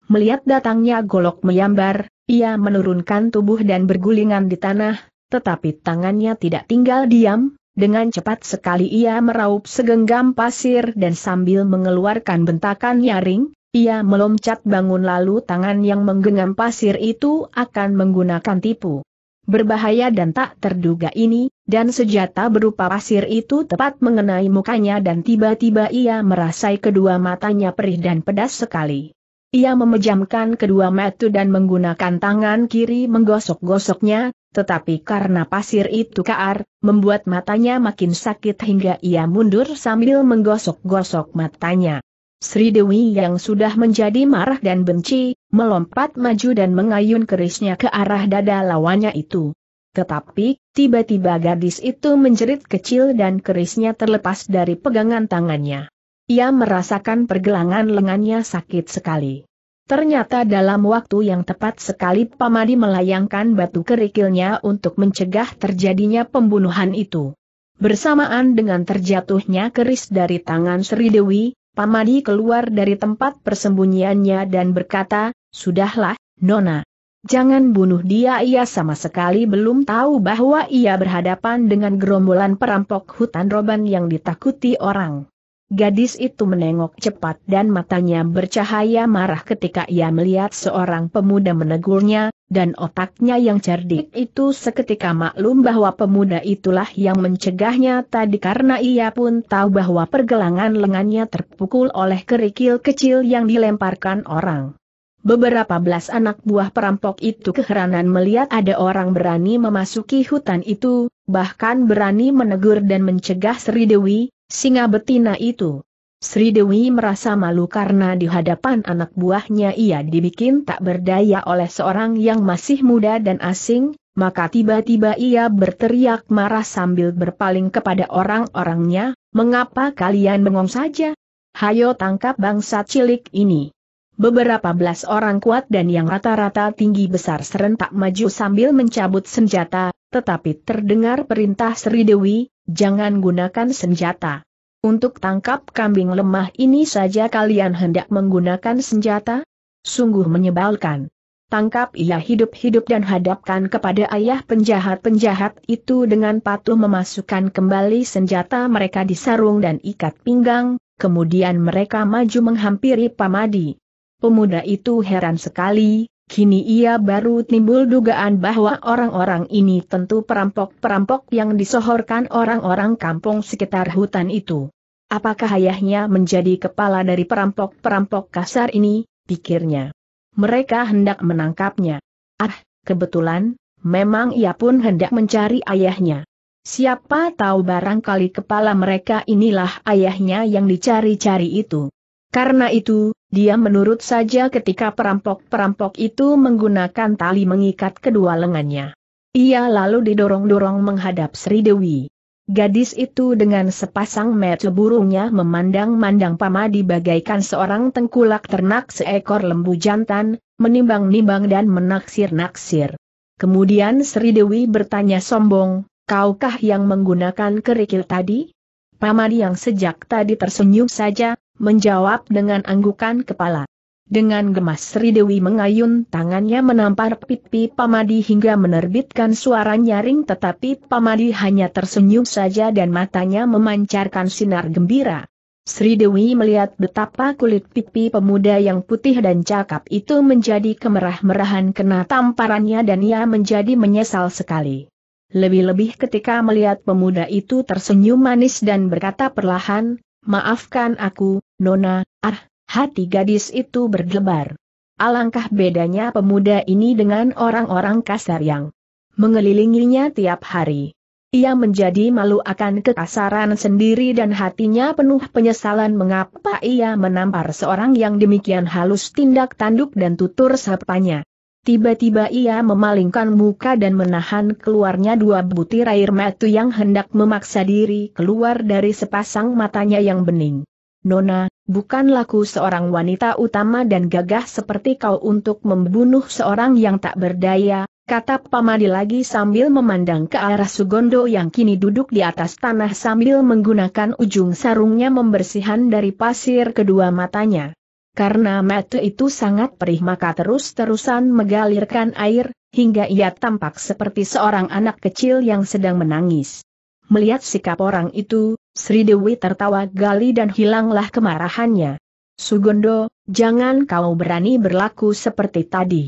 Melihat datangnya golok menyambar, ia menurunkan tubuh dan bergulingan di tanah, tetapi tangannya tidak tinggal diam, dengan cepat sekali ia meraup segenggam pasir dan sambil mengeluarkan bentakan nyaring, ia melomcat bangun lalu tangan yang menggenggam pasir itu akan menggunakan tipu. Berbahaya dan tak terduga ini, dan senjata berupa pasir itu tepat mengenai mukanya dan tiba-tiba ia merasai kedua matanya perih dan pedas sekali. Ia memejamkan kedua mata dan menggunakan tangan kiri menggosok-gosoknya, tetapi karena pasir itu kaar, membuat matanya makin sakit hingga ia mundur sambil menggosok-gosok matanya. Sri Dewi yang sudah menjadi marah dan benci, melompat maju dan mengayun kerisnya ke arah dada lawannya itu. Tetapi, tiba-tiba gadis itu menjerit kecil dan kerisnya terlepas dari pegangan tangannya. Ia merasakan pergelangan lengannya sakit sekali. Ternyata dalam waktu yang tepat sekali Pamadi melayangkan batu kerikilnya untuk mencegah terjadinya pembunuhan itu. Bersamaan dengan terjatuhnya keris dari tangan Sri Dewi, Pamadi keluar dari tempat persembunyiannya dan berkata, Sudahlah, Nona. Jangan bunuh dia ia sama sekali belum tahu bahwa ia berhadapan dengan gerombolan perampok hutan roban yang ditakuti orang. Gadis itu menengok cepat dan matanya bercahaya marah ketika ia melihat seorang pemuda menegurnya, dan otaknya yang cerdik itu seketika maklum bahwa pemuda itulah yang mencegahnya tadi karena ia pun tahu bahwa pergelangan lengannya terpukul oleh kerikil kecil yang dilemparkan orang. Beberapa belas anak buah perampok itu keheranan melihat ada orang berani memasuki hutan itu, bahkan berani menegur dan mencegah Sri Dewi, Singa betina itu. Sri Dewi merasa malu karena di hadapan anak buahnya ia dibikin tak berdaya oleh seorang yang masih muda dan asing, maka tiba-tiba ia berteriak marah sambil berpaling kepada orang-orangnya, mengapa kalian bengong saja? Hayo tangkap bangsa cilik ini. Beberapa belas orang kuat dan yang rata-rata tinggi besar serentak maju sambil mencabut senjata, tetapi terdengar perintah Sri Dewi, jangan gunakan senjata. Untuk tangkap kambing lemah ini saja kalian hendak menggunakan senjata? Sungguh menyebalkan. Tangkap ia hidup-hidup dan hadapkan kepada ayah penjahat-penjahat itu dengan patuh memasukkan kembali senjata mereka di sarung dan ikat pinggang, kemudian mereka maju menghampiri Pamadi. Pemuda itu heran sekali, Kini ia baru timbul dugaan bahwa orang-orang ini tentu perampok-perampok yang disohorkan orang-orang kampung sekitar hutan itu. Apakah ayahnya menjadi kepala dari perampok-perampok kasar ini, pikirnya. Mereka hendak menangkapnya. Ah, kebetulan, memang ia pun hendak mencari ayahnya. Siapa tahu barangkali kepala mereka inilah ayahnya yang dicari-cari itu. Karena itu, dia menurut saja ketika perampok-perampok itu menggunakan tali mengikat kedua lengannya. Ia lalu didorong-dorong menghadap Sri Dewi. Gadis itu dengan sepasang mata burungnya memandang-mandang pamadi bagaikan seorang tengkulak ternak seekor lembu jantan, menimbang-nimbang dan menaksir-naksir. Kemudian Sri Dewi bertanya sombong, kaukah yang menggunakan kerikil tadi? Pamadi yang sejak tadi tersenyum saja, menjawab dengan anggukan kepala. Dengan gemas Sri Dewi mengayun tangannya menampar pipi Pamadi hingga menerbitkan suara nyaring tetapi Pamadi hanya tersenyum saja dan matanya memancarkan sinar gembira. Sri Dewi melihat betapa kulit pipi pemuda yang putih dan cakap itu menjadi kemerah-merahan kena tamparannya dan ia menjadi menyesal sekali. Lebih-lebih ketika melihat pemuda itu tersenyum manis dan berkata perlahan, Maafkan aku, Nona, ah, hati gadis itu berdebar. Alangkah bedanya pemuda ini dengan orang-orang kasar yang mengelilinginya tiap hari. Ia menjadi malu akan kekasaran sendiri dan hatinya penuh penyesalan mengapa ia menampar seorang yang demikian halus tindak tanduk dan tutur sapanya. Tiba-tiba ia memalingkan muka dan menahan keluarnya dua butir air mata yang hendak memaksa diri keluar dari sepasang matanya yang bening. Nona, bukan laku seorang wanita utama dan gagah seperti kau untuk membunuh seorang yang tak berdaya, kata Pamadi lagi sambil memandang ke arah Sugondo yang kini duduk di atas tanah sambil menggunakan ujung sarungnya membersihkan dari pasir kedua matanya. Karena mata itu sangat perih maka terus-terusan mengalirkan air, hingga ia tampak seperti seorang anak kecil yang sedang menangis. Melihat sikap orang itu, Sri Dewi tertawa gali dan hilanglah kemarahannya. Sugondo, jangan kau berani berlaku seperti tadi.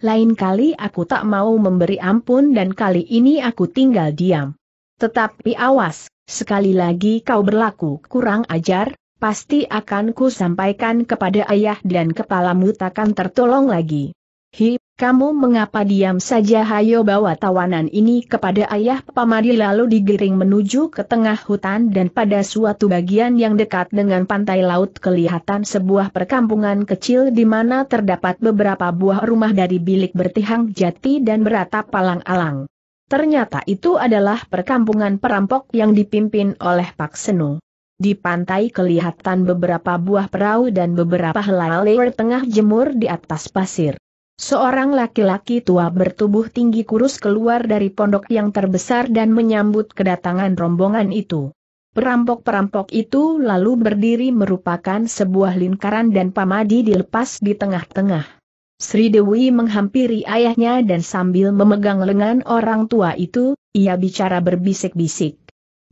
Lain kali aku tak mau memberi ampun dan kali ini aku tinggal diam. Tetapi awas, sekali lagi kau berlaku kurang ajar, pasti akan ku sampaikan kepada ayah dan kepalamu takkan tertolong lagi. Hi, kamu mengapa diam saja hayo bawa tawanan ini kepada ayah pamadi lalu digiring menuju ke tengah hutan dan pada suatu bagian yang dekat dengan pantai laut kelihatan sebuah perkampungan kecil di mana terdapat beberapa buah rumah dari bilik bertihang jati dan beratap palang-alang. Ternyata itu adalah perkampungan perampok yang dipimpin oleh Pak Seno. Di pantai kelihatan beberapa buah perahu dan beberapa helai tengah jemur di atas pasir. Seorang laki-laki tua bertubuh tinggi kurus keluar dari pondok yang terbesar dan menyambut kedatangan rombongan itu. Perampok-perampok itu lalu berdiri merupakan sebuah lingkaran dan pamadi dilepas di tengah-tengah. Sri Dewi menghampiri ayahnya dan sambil memegang lengan orang tua itu, ia bicara berbisik-bisik.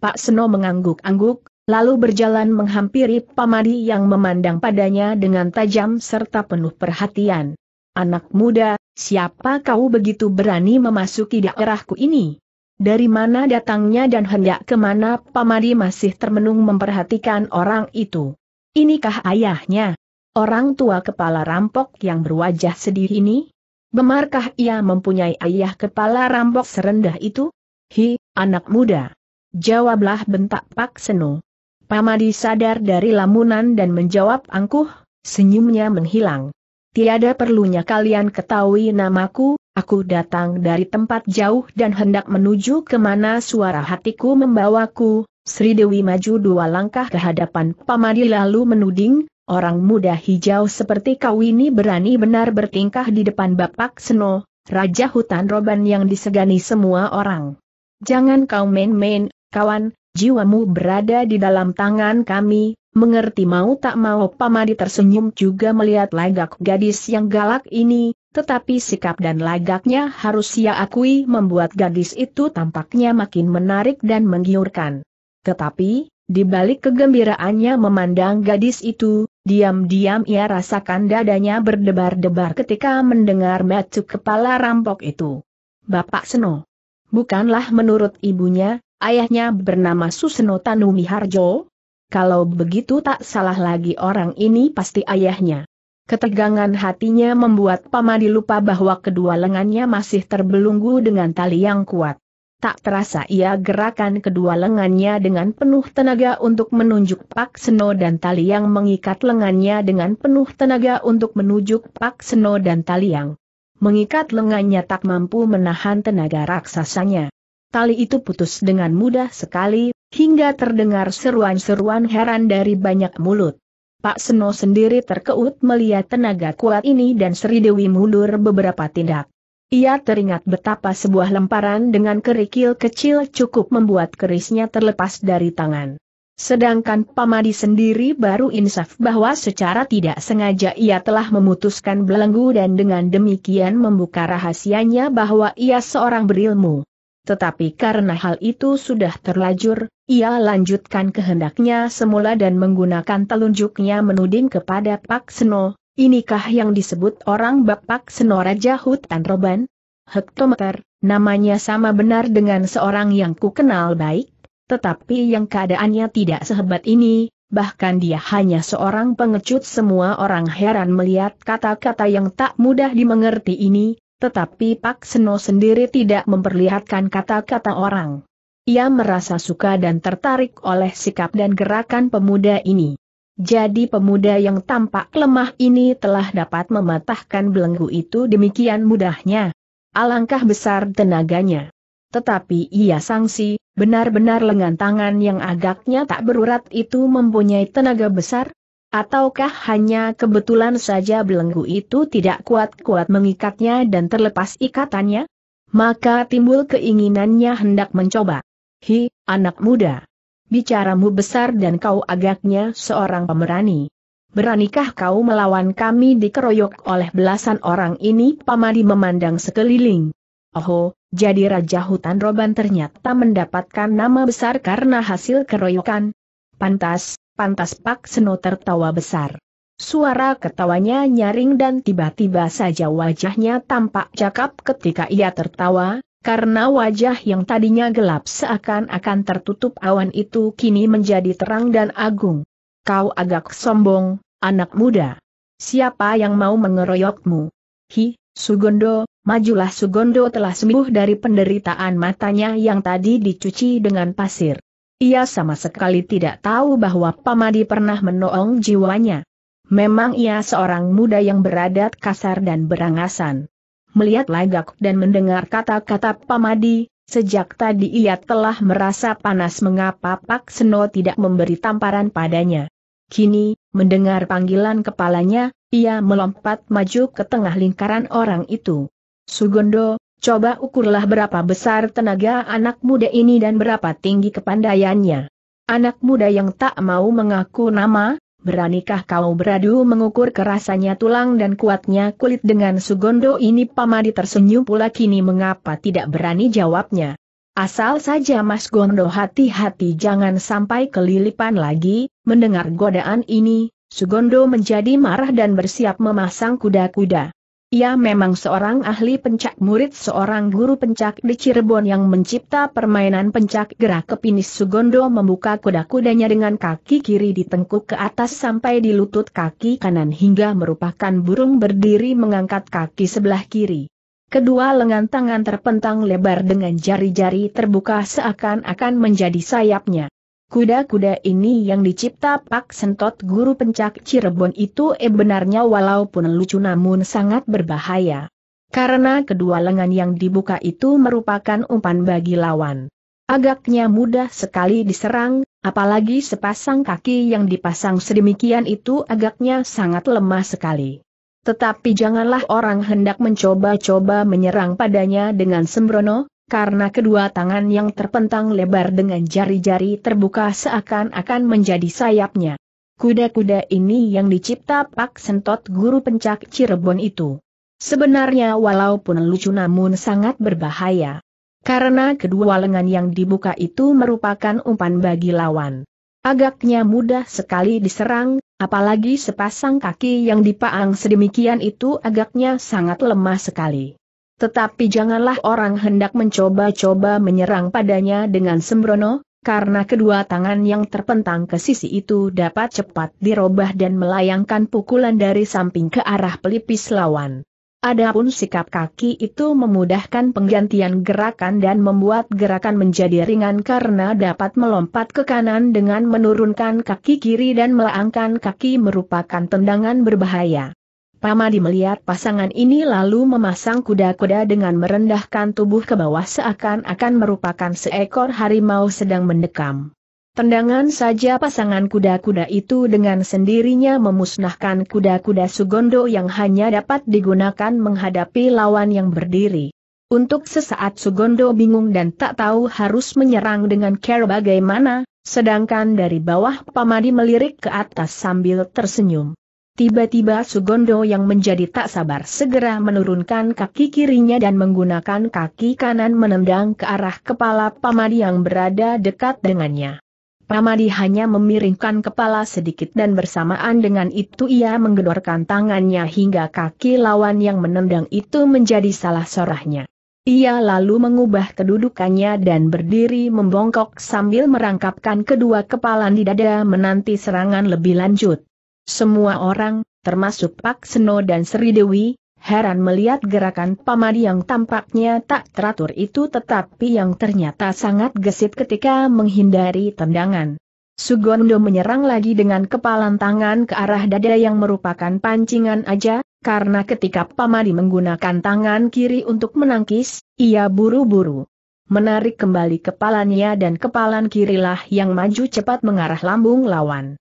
Pak Seno mengangguk-angguk, lalu berjalan menghampiri pamadi yang memandang padanya dengan tajam serta penuh perhatian. Anak muda, siapa kau begitu berani memasuki daerahku ini? Dari mana datangnya dan hendak kemana pamadi masih termenung memperhatikan orang itu. Inikah ayahnya? Orang tua kepala rampok yang berwajah sedih ini? Bemarkah ia mempunyai ayah kepala rampok serendah itu? Hi, anak muda. Jawablah bentak Pak Seno. Pamadi sadar dari lamunan dan menjawab angkuh, senyumnya menghilang. Tiada perlunya kalian ketahui namaku, aku datang dari tempat jauh dan hendak menuju ke mana suara hatiku membawaku. Sri Dewi maju dua langkah ke hadapan Pamadi lalu menuding, orang muda hijau seperti kau ini berani benar bertingkah di depan Bapak Seno, Raja Hutan Roban yang disegani semua orang. Jangan kau main-main, kawan, jiwamu berada di dalam tangan kami, mengerti mau tak mau Pamadi tersenyum juga melihat lagak gadis yang galak ini, tetapi sikap dan lagaknya harus ia akui membuat gadis itu tampaknya makin menarik dan menggiurkan. Tetapi, di balik kegembiraannya memandang gadis itu, diam-diam ia rasakan dadanya berdebar-debar ketika mendengar metu kepala rampok itu. Bapak Seno. Bukanlah menurut ibunya, Ayahnya bernama Suseno Tanumi Harjo? Kalau begitu tak salah lagi orang ini pasti ayahnya. Ketegangan hatinya membuat Pamadi lupa bahwa kedua lengannya masih terbelunggu dengan tali yang kuat. Tak terasa ia gerakan kedua lengannya dengan penuh tenaga untuk menunjuk Pak Seno dan tali yang mengikat lengannya dengan penuh tenaga untuk menunjuk Pak Seno dan tali yang mengikat lengannya tak mampu menahan tenaga raksasanya. Tali itu putus dengan mudah sekali, hingga terdengar seruan-seruan heran dari banyak mulut. Pak Seno sendiri terkeut melihat tenaga kuat ini dan Sri Dewi mundur beberapa tindak. Ia teringat betapa sebuah lemparan dengan kerikil kecil cukup membuat kerisnya terlepas dari tangan. Sedangkan Pamadi sendiri baru insaf bahwa secara tidak sengaja ia telah memutuskan belenggu dan dengan demikian membuka rahasianya bahwa ia seorang berilmu tetapi karena hal itu sudah terlajur, ia lanjutkan kehendaknya semula dan menggunakan telunjuknya menuding kepada Pak Seno, inikah yang disebut orang Bapak Seno Raja Hutan Roban? Hektometer, namanya sama benar dengan seorang yang kukenal baik, tetapi yang keadaannya tidak sehebat ini, bahkan dia hanya seorang pengecut semua orang heran melihat kata-kata yang tak mudah dimengerti ini, tetapi Pak Seno sendiri tidak memperlihatkan kata-kata orang. Ia merasa suka dan tertarik oleh sikap dan gerakan pemuda ini. Jadi pemuda yang tampak lemah ini telah dapat mematahkan belenggu itu demikian mudahnya. Alangkah besar tenaganya. Tetapi ia sangsi, benar-benar lengan tangan yang agaknya tak berurat itu mempunyai tenaga besar, Ataukah hanya kebetulan saja belenggu itu tidak kuat-kuat mengikatnya dan terlepas ikatannya? Maka timbul keinginannya hendak mencoba. Hi, anak muda. Bicaramu besar dan kau agaknya seorang pemberani. Beranikah kau melawan kami dikeroyok oleh belasan orang ini? Pamadi memandang sekeliling. Oho, jadi Raja Hutan Roban ternyata mendapatkan nama besar karena hasil keroyokan. Pantas, Pantas Pak Seno tertawa besar. Suara ketawanya nyaring dan tiba-tiba saja wajahnya tampak cakap ketika ia tertawa, karena wajah yang tadinya gelap seakan-akan tertutup awan itu kini menjadi terang dan agung. Kau agak sombong, anak muda. Siapa yang mau mengeroyokmu? Hi, Sugondo, majulah Sugondo telah sembuh dari penderitaan matanya yang tadi dicuci dengan pasir. Ia sama sekali tidak tahu bahwa Pamadi pernah menoong jiwanya. Memang ia seorang muda yang beradat kasar dan berangasan. Melihat lagak dan mendengar kata-kata Pamadi, sejak tadi ia telah merasa panas mengapa Pak Seno tidak memberi tamparan padanya. Kini, mendengar panggilan kepalanya, ia melompat maju ke tengah lingkaran orang itu. Sugondo, Coba ukurlah berapa besar tenaga anak muda ini dan berapa tinggi kepandaiannya. Anak muda yang tak mau mengaku nama, beranikah kau beradu mengukur kerasannya tulang dan kuatnya kulit dengan Sugondo ini pamadi tersenyum pula kini mengapa tidak berani jawabnya. Asal saja Mas Gondo hati-hati jangan sampai kelilipan lagi, mendengar godaan ini, Sugondo menjadi marah dan bersiap memasang kuda-kuda. Ia memang seorang ahli pencak murid seorang guru pencak di Cirebon yang mencipta permainan pencak gerak kepinis Sugondo membuka kuda-kudanya dengan kaki kiri ditengkuk ke atas sampai di lutut kaki kanan hingga merupakan burung berdiri mengangkat kaki sebelah kiri. Kedua lengan tangan terpentang lebar dengan jari-jari terbuka seakan-akan menjadi sayapnya. Kuda-kuda ini yang dicipta Pak Sentot Guru Pencak Cirebon itu eh walaupun lucu namun sangat berbahaya. Karena kedua lengan yang dibuka itu merupakan umpan bagi lawan. Agaknya mudah sekali diserang, apalagi sepasang kaki yang dipasang sedemikian itu agaknya sangat lemah sekali. Tetapi janganlah orang hendak mencoba-coba menyerang padanya dengan sembrono, karena kedua tangan yang terpentang lebar dengan jari-jari terbuka seakan-akan menjadi sayapnya. Kuda-kuda ini yang dicipta Pak Sentot guru pencak Cirebon itu. Sebenarnya walaupun lucu namun sangat berbahaya. Karena kedua lengan yang dibuka itu merupakan umpan bagi lawan. Agaknya mudah sekali diserang, apalagi sepasang kaki yang dipaang sedemikian itu agaknya sangat lemah sekali. Tetapi janganlah orang hendak mencoba-coba menyerang padanya dengan sembrono, karena kedua tangan yang terpentang ke sisi itu dapat cepat dirobah dan melayangkan pukulan dari samping ke arah pelipis lawan. Adapun sikap kaki itu memudahkan penggantian gerakan dan membuat gerakan menjadi ringan karena dapat melompat ke kanan dengan menurunkan kaki kiri dan melangkan kaki merupakan tendangan berbahaya. Pamadi melihat pasangan ini lalu memasang kuda-kuda dengan merendahkan tubuh ke bawah seakan-akan merupakan seekor harimau sedang mendekam. Tendangan saja pasangan kuda-kuda itu dengan sendirinya memusnahkan kuda-kuda Sugondo yang hanya dapat digunakan menghadapi lawan yang berdiri. Untuk sesaat Sugondo bingung dan tak tahu harus menyerang dengan care bagaimana, sedangkan dari bawah Pamadi melirik ke atas sambil tersenyum. Tiba-tiba Sugondo yang menjadi tak sabar segera menurunkan kaki kirinya dan menggunakan kaki kanan menendang ke arah kepala Pamadi yang berada dekat dengannya. Pamadi hanya memiringkan kepala sedikit dan bersamaan dengan itu ia menggedorkan tangannya hingga kaki lawan yang menendang itu menjadi salah sorahnya. Ia lalu mengubah kedudukannya dan berdiri membongkok sambil merangkapkan kedua kepala di dada menanti serangan lebih lanjut. Semua orang, termasuk Pak Seno dan Sri Dewi, heran melihat gerakan pamadi yang tampaknya tak teratur itu tetapi yang ternyata sangat gesit ketika menghindari tendangan. Sugondo menyerang lagi dengan kepalan tangan ke arah dada yang merupakan pancingan aja, karena ketika Pamadi menggunakan tangan kiri untuk menangkis, ia buru-buru menarik kembali kepalanya dan kepalan kirilah yang maju cepat mengarah lambung lawan.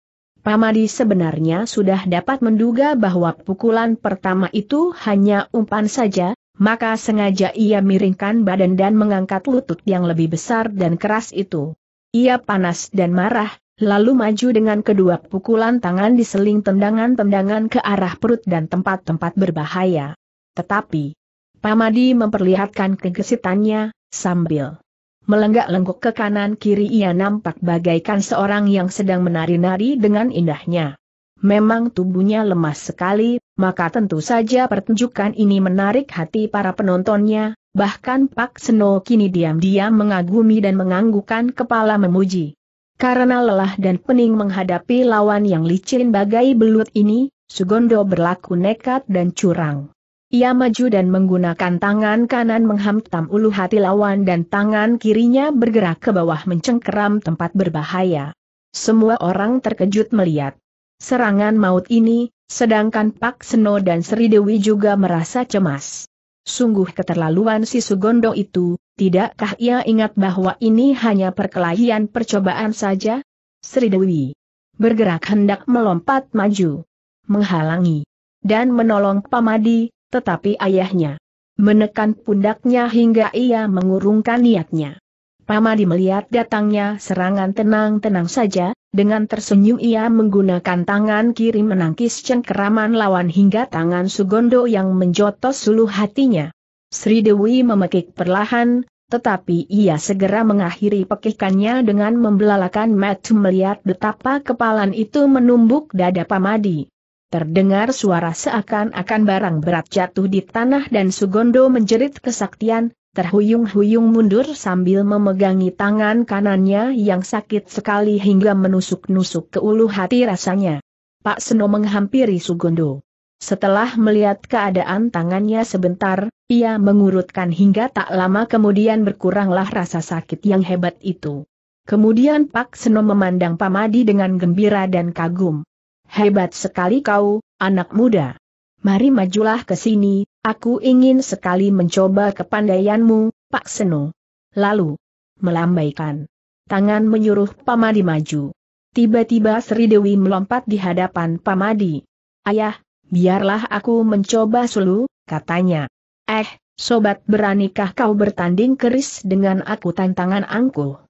Pamadi sebenarnya sudah dapat menduga bahwa pukulan pertama itu hanya umpan saja, maka sengaja ia miringkan badan dan mengangkat lutut yang lebih besar dan keras itu. Ia panas dan marah, lalu maju dengan kedua pukulan tangan diseling tendangan-tendangan ke arah perut dan tempat-tempat berbahaya. Tetapi, Pamadi memperlihatkan kegesitannya, sambil melenggak lengkuk ke kanan kiri ia nampak bagaikan seorang yang sedang menari-nari dengan indahnya. Memang tubuhnya lemas sekali, maka tentu saja pertunjukan ini menarik hati para penontonnya, bahkan Pak Seno kini diam-diam mengagumi dan menganggukan kepala memuji. Karena lelah dan pening menghadapi lawan yang licin bagai belut ini, Sugondo berlaku nekat dan curang. Ia maju dan menggunakan tangan kanan menghantam ulu hati lawan dan tangan kirinya bergerak ke bawah mencengkeram tempat berbahaya. Semua orang terkejut melihat serangan maut ini, sedangkan Pak Seno dan Sri Dewi juga merasa cemas. Sungguh keterlaluan si Sugondo itu, tidakkah ia ingat bahwa ini hanya perkelahian percobaan saja? Sri Dewi bergerak hendak melompat maju, menghalangi, dan menolong Pamadi, tetapi ayahnya menekan pundaknya hingga ia mengurungkan niatnya. Pamadi melihat datangnya serangan tenang-tenang saja, dengan tersenyum ia menggunakan tangan kiri menangkis cengkeraman lawan hingga tangan Sugondo yang menjotos suluh hatinya. Sri Dewi memekik perlahan, tetapi ia segera mengakhiri pekikannya dengan membelalakan mata melihat betapa kepalan itu menumbuk dada Pamadi. Terdengar suara seakan-akan barang berat jatuh di tanah dan Sugondo menjerit kesaktian, terhuyung-huyung mundur sambil memegangi tangan kanannya yang sakit sekali hingga menusuk-nusuk ke ulu hati rasanya. Pak Seno menghampiri Sugondo. Setelah melihat keadaan tangannya sebentar, ia mengurutkan hingga tak lama kemudian berkuranglah rasa sakit yang hebat itu. Kemudian Pak Seno memandang Pamadi dengan gembira dan kagum. Hebat sekali kau, anak muda. Mari majulah ke sini, aku ingin sekali mencoba kepandaianmu, Pak Seno. Lalu, melambaikan. Tangan menyuruh Pamadi maju. Tiba-tiba Sri Dewi melompat di hadapan Pamadi. Ayah, biarlah aku mencoba sulu, katanya. Eh, sobat beranikah kau bertanding keris dengan aku tantangan angkuh?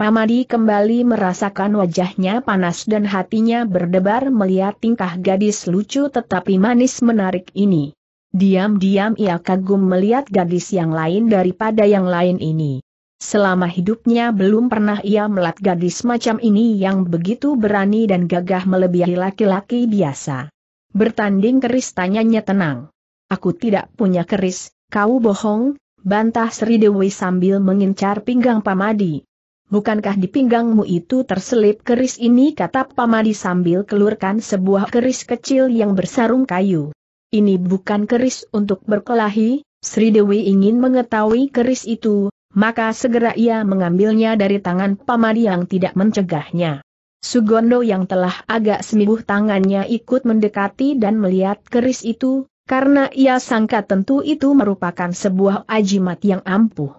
Pamadi kembali merasakan wajahnya panas dan hatinya berdebar melihat tingkah gadis lucu tetapi manis menarik ini. Diam-diam ia kagum melihat gadis yang lain daripada yang lain ini. Selama hidupnya belum pernah ia melihat gadis macam ini yang begitu berani dan gagah melebihi laki-laki biasa. Bertanding keris tanyanya tenang. Aku tidak punya keris, kau bohong, bantah Sri Dewi sambil mengincar pinggang Pamadi. Bukankah di pinggangmu itu terselip keris ini kata Pamadi sambil keluarkan sebuah keris kecil yang bersarung kayu. Ini bukan keris untuk berkelahi, Sri Dewi ingin mengetahui keris itu, maka segera ia mengambilnya dari tangan Pamadi yang tidak mencegahnya. Sugondo yang telah agak sembuh tangannya ikut mendekati dan melihat keris itu, karena ia sangka tentu itu merupakan sebuah ajimat yang ampuh.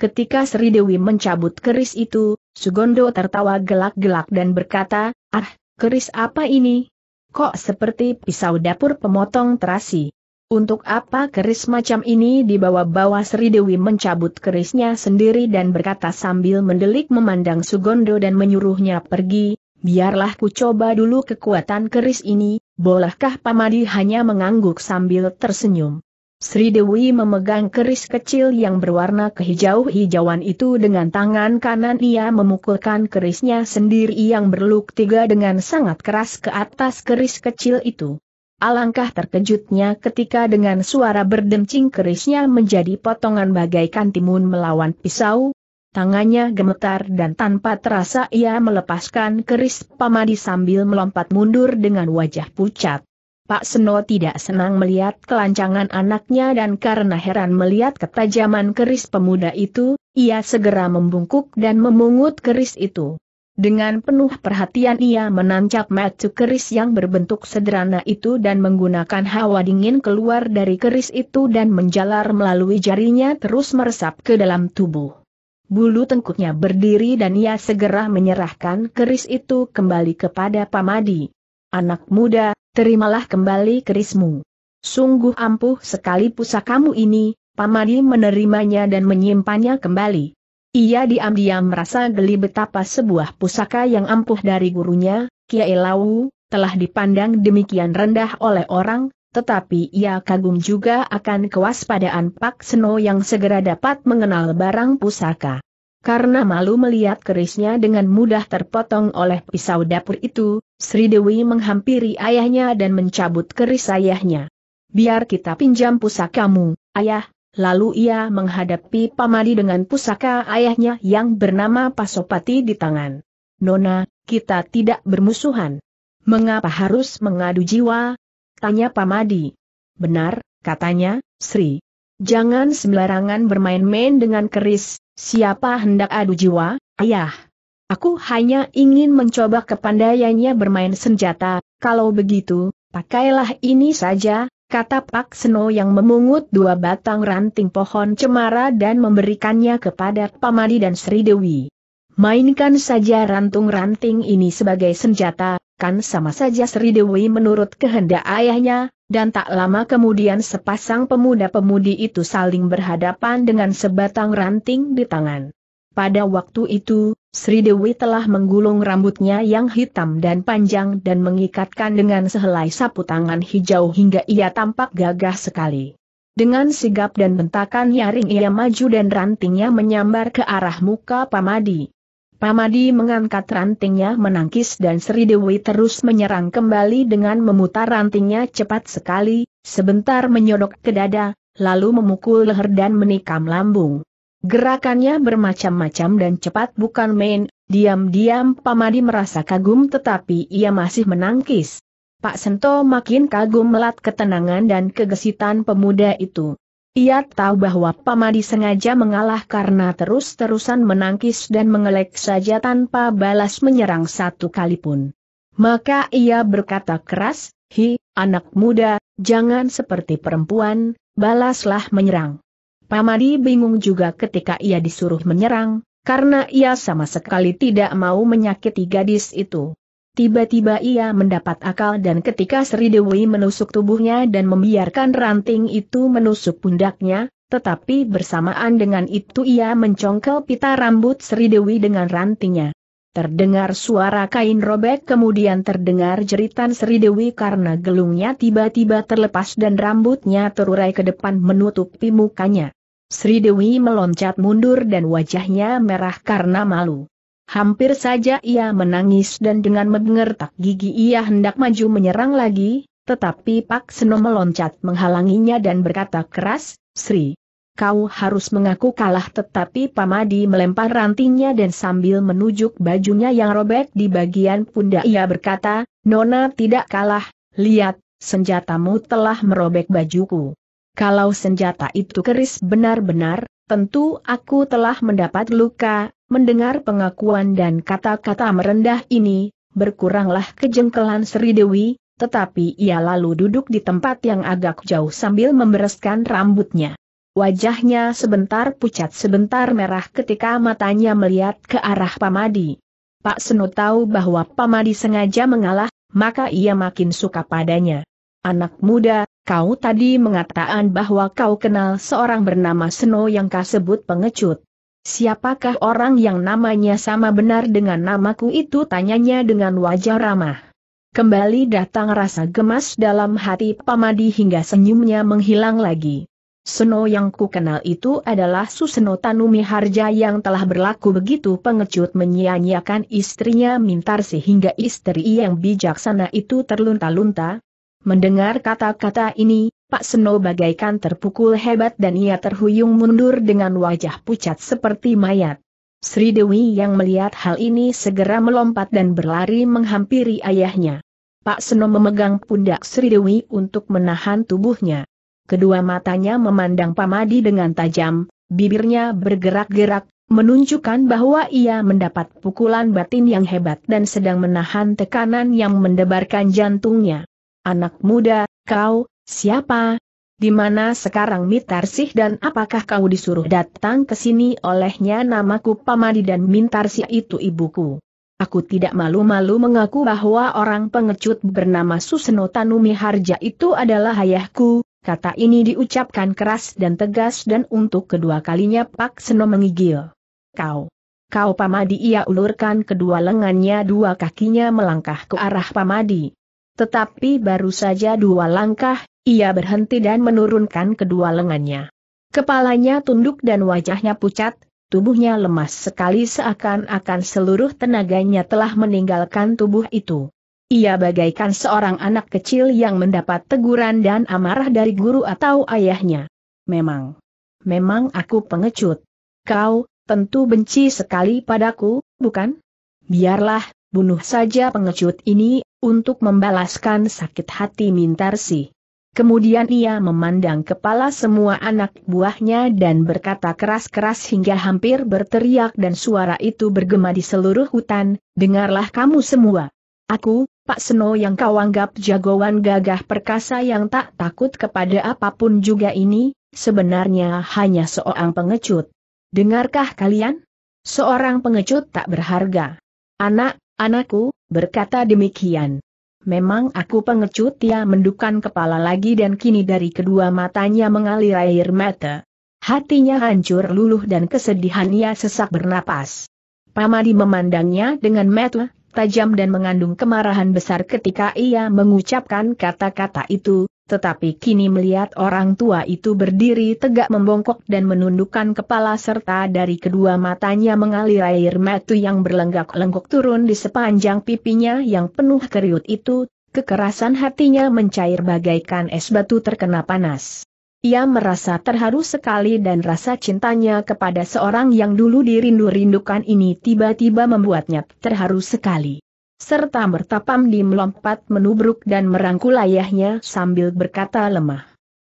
Ketika Sri Dewi mencabut keris itu, Sugondo tertawa gelak-gelak dan berkata, Ah, keris apa ini? Kok seperti pisau dapur pemotong terasi? Untuk apa keris macam ini dibawa-bawa Sri Dewi mencabut kerisnya sendiri dan berkata sambil mendelik memandang Sugondo dan menyuruhnya pergi, biarlah ku coba dulu kekuatan keris ini, bolehkah Pamadi hanya mengangguk sambil tersenyum. Sri Dewi memegang keris kecil yang berwarna kehijau-hijauan itu dengan tangan kanan ia memukulkan kerisnya sendiri yang berluk tiga dengan sangat keras ke atas keris kecil itu. Alangkah terkejutnya ketika dengan suara berdencing kerisnya menjadi potongan bagaikan timun melawan pisau, tangannya gemetar dan tanpa terasa ia melepaskan keris pamadi sambil melompat mundur dengan wajah pucat. Pak Seno tidak senang melihat kelancangan anaknya dan karena heran melihat ketajaman keris pemuda itu, ia segera membungkuk dan memungut keris itu. Dengan penuh perhatian ia menancap metu keris yang berbentuk sederhana itu dan menggunakan hawa dingin keluar dari keris itu dan menjalar melalui jarinya terus meresap ke dalam tubuh. Bulu tengkuknya berdiri dan ia segera menyerahkan keris itu kembali kepada Pamadi. Anak muda, terimalah kembali kerismu. Sungguh ampuh sekali pusakamu ini, Pamadi menerimanya dan menyimpannya kembali. Ia diam-diam merasa geli betapa sebuah pusaka yang ampuh dari gurunya, Kiai Lawu, telah dipandang demikian rendah oleh orang, tetapi ia kagum juga akan kewaspadaan Pak Seno yang segera dapat mengenal barang pusaka. Karena malu melihat kerisnya dengan mudah terpotong oleh pisau dapur itu, Sri Dewi menghampiri ayahnya dan mencabut keris ayahnya. Biar kita pinjam pusakamu, ayah. Lalu ia menghadapi pamadi dengan pusaka ayahnya yang bernama Pasopati di tangan. Nona, kita tidak bermusuhan. Mengapa harus mengadu jiwa? Tanya pamadi. Benar, katanya, Sri. Jangan sembarangan bermain-main dengan keris, Siapa hendak adu jiwa, ayah? Aku hanya ingin mencoba kepandaiannya bermain senjata, kalau begitu, pakailah ini saja, kata Pak Seno yang memungut dua batang ranting pohon cemara dan memberikannya kepada Pamadi dan Sri Dewi. Mainkan saja rantung-ranting ini sebagai senjata, kan sama saja Sri Dewi menurut kehendak ayahnya, dan tak lama kemudian sepasang pemuda-pemudi itu saling berhadapan dengan sebatang ranting di tangan. Pada waktu itu, Sri Dewi telah menggulung rambutnya yang hitam dan panjang dan mengikatkan dengan sehelai sapu tangan hijau hingga ia tampak gagah sekali. Dengan sigap dan bentakan nyaring ia maju dan rantingnya menyambar ke arah muka Pamadi. Pamadi mengangkat rantingnya menangkis dan Sri Dewi terus menyerang kembali dengan memutar rantingnya cepat sekali, sebentar menyodok ke dada, lalu memukul leher dan menikam lambung. Gerakannya bermacam-macam dan cepat bukan main, diam-diam Pamadi merasa kagum tetapi ia masih menangkis. Pak Sento makin kagum melat ketenangan dan kegesitan pemuda itu. Ia tahu bahwa Pamadi sengaja mengalah karena terus-terusan menangkis dan mengelek saja tanpa balas menyerang satu kali pun. Maka ia berkata keras, Hi, anak muda, jangan seperti perempuan, balaslah menyerang. Pamadi bingung juga ketika ia disuruh menyerang, karena ia sama sekali tidak mau menyakiti gadis itu. Tiba-tiba ia mendapat akal dan ketika Sri Dewi menusuk tubuhnya dan membiarkan ranting itu menusuk pundaknya, tetapi bersamaan dengan itu ia mencongkel pita rambut Sri Dewi dengan rantingnya. Terdengar suara kain robek kemudian terdengar jeritan Sri Dewi karena gelungnya tiba-tiba terlepas dan rambutnya terurai ke depan menutupi mukanya. Sri Dewi meloncat mundur dan wajahnya merah karena malu. Hampir saja ia menangis dan dengan mengertak gigi ia hendak maju menyerang lagi, tetapi Pak Seno meloncat menghalanginya dan berkata keras, Sri, kau harus mengaku kalah tetapi Pamadi melempar rantingnya dan sambil menunjuk bajunya yang robek di bagian pundak ia berkata, Nona tidak kalah, lihat, senjatamu telah merobek bajuku. Kalau senjata itu keris benar-benar, tentu aku telah mendapat luka, Mendengar pengakuan dan kata-kata merendah ini, berkuranglah kejengkelan Sri Dewi, tetapi ia lalu duduk di tempat yang agak jauh sambil membereskan rambutnya. Wajahnya sebentar pucat sebentar merah ketika matanya melihat ke arah Pamadi. Pak Seno tahu bahwa Pamadi sengaja mengalah, maka ia makin suka padanya. Anak muda, kau tadi mengatakan bahwa kau kenal seorang bernama Seno yang kasebut pengecut. Siapakah orang yang namanya sama benar dengan namaku itu tanyanya dengan wajah ramah. Kembali datang rasa gemas dalam hati Pamadi hingga senyumnya menghilang lagi. Seno yang ku kenal itu adalah Suseno Tanumi Harja yang telah berlaku begitu pengecut menyia-nyiakan istrinya Mintarsi hingga istri yang bijaksana itu terlunta-lunta, Mendengar kata-kata ini, Pak Seno bagaikan terpukul hebat dan ia terhuyung mundur dengan wajah pucat seperti mayat. Sri Dewi yang melihat hal ini segera melompat dan berlari menghampiri ayahnya. Pak Seno memegang pundak Sri Dewi untuk menahan tubuhnya. Kedua matanya memandang Pamadi dengan tajam, bibirnya bergerak-gerak, menunjukkan bahwa ia mendapat pukulan batin yang hebat dan sedang menahan tekanan yang mendebarkan jantungnya. Anak muda, kau, Siapa? Di mana sekarang Mitarsih dan apakah kau disuruh datang ke sini olehnya namaku Pamadi dan Mintarsih itu ibuku. Aku tidak malu-malu mengaku bahwa orang pengecut bernama Suseno Tanumi Harja itu adalah ayahku, kata ini diucapkan keras dan tegas dan untuk kedua kalinya Pak Seno mengigil. Kau, kau Pamadi ia ulurkan kedua lengannya dua kakinya melangkah ke arah Pamadi. Tetapi baru saja dua langkah, ia berhenti dan menurunkan kedua lengannya. Kepalanya tunduk dan wajahnya pucat, tubuhnya lemas sekali seakan-akan seluruh tenaganya telah meninggalkan tubuh itu. Ia bagaikan seorang anak kecil yang mendapat teguran dan amarah dari guru atau ayahnya. Memang. Memang aku pengecut. Kau, tentu benci sekali padaku, bukan? Biarlah, bunuh saja pengecut ini, untuk membalaskan sakit hati Mintarsi. Kemudian ia memandang kepala semua anak buahnya dan berkata keras-keras hingga hampir berteriak dan suara itu bergema di seluruh hutan, dengarlah kamu semua. Aku, Pak Seno yang kau anggap jagoan gagah perkasa yang tak takut kepada apapun juga ini, sebenarnya hanya seorang pengecut. Dengarkah kalian? Seorang pengecut tak berharga. Anak, anakku, berkata demikian. Memang aku pengecut ia mendukan kepala lagi dan kini dari kedua matanya mengalir air mata. Hatinya hancur luluh dan kesedihan ia sesak bernapas. Pamadi memandangnya dengan mata tajam dan mengandung kemarahan besar ketika ia mengucapkan kata-kata itu, tetapi kini melihat orang tua itu berdiri tegak membongkok dan menundukkan kepala serta dari kedua matanya mengalir air mata yang berlenggak-lenggok turun di sepanjang pipinya yang penuh keriut itu, kekerasan hatinya mencair bagaikan es batu terkena panas. Ia merasa terharu sekali dan rasa cintanya kepada seorang yang dulu dirindu-rindukan ini tiba-tiba membuatnya terharu sekali serta bertapam di melompat menubruk dan merangkul ayahnya sambil berkata lemah.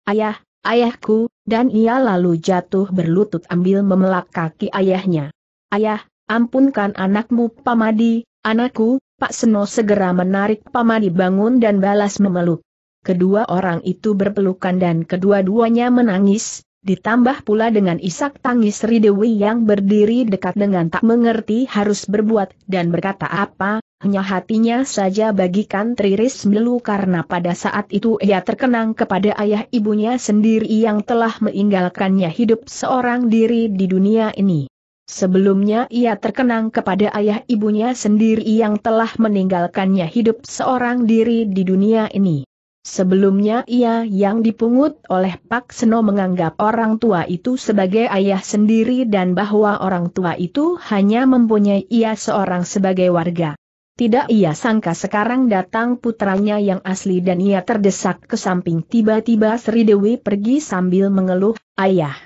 Ayah, ayahku, dan ia lalu jatuh berlutut ambil memelak kaki ayahnya. Ayah, ampunkan anakmu Pamadi, anakku, Pak Seno segera menarik Pamadi bangun dan balas memeluk. Kedua orang itu berpelukan dan kedua-duanya menangis, ditambah pula dengan isak tangis Ridewi yang berdiri dekat dengan tak mengerti harus berbuat dan berkata apa, hanya hatinya saja bagikan Triris Melu karena pada saat itu ia terkenang kepada ayah ibunya sendiri yang telah meninggalkannya hidup seorang diri di dunia ini. Sebelumnya ia terkenang kepada ayah ibunya sendiri yang telah meninggalkannya hidup seorang diri di dunia ini. Sebelumnya ia yang dipungut oleh Pak Seno menganggap orang tua itu sebagai ayah sendiri dan bahwa orang tua itu hanya mempunyai ia seorang sebagai warga. Tidak ia sangka sekarang datang putranya yang asli dan ia terdesak ke samping tiba-tiba Sri Dewi pergi sambil mengeluh, Ayah,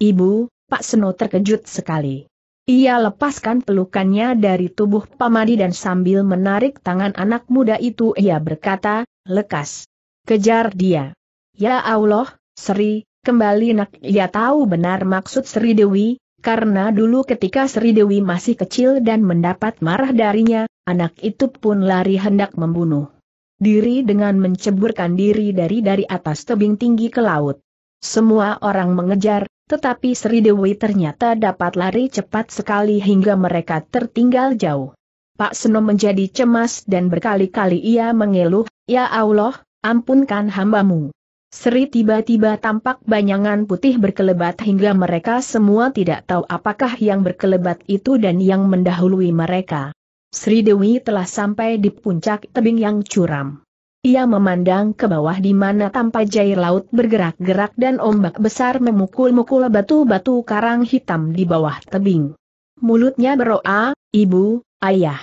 Ibu, Pak Seno terkejut sekali. Ia lepaskan pelukannya dari tubuh Pamadi dan sambil menarik tangan anak muda itu ia berkata, lekas. Kejar dia. Ya Allah, Sri, kembali nak ia tahu benar maksud Sri Dewi, karena dulu ketika Sri Dewi masih kecil dan mendapat marah darinya, anak itu pun lari hendak membunuh diri dengan menceburkan diri dari dari atas tebing tinggi ke laut. Semua orang mengejar, tetapi Sri Dewi ternyata dapat lari cepat sekali hingga mereka tertinggal jauh. Pak Seno menjadi cemas dan berkali-kali ia mengeluh, Ya Allah, ampunkan hambamu. Sri tiba-tiba tampak bayangan putih berkelebat hingga mereka semua tidak tahu apakah yang berkelebat itu dan yang mendahului mereka. Sri Dewi telah sampai di puncak tebing yang curam. Ia memandang ke bawah di mana tampak jair laut bergerak-gerak dan ombak besar memukul-mukul batu-batu karang hitam di bawah tebing. Mulutnya beroa, ibu, ayah.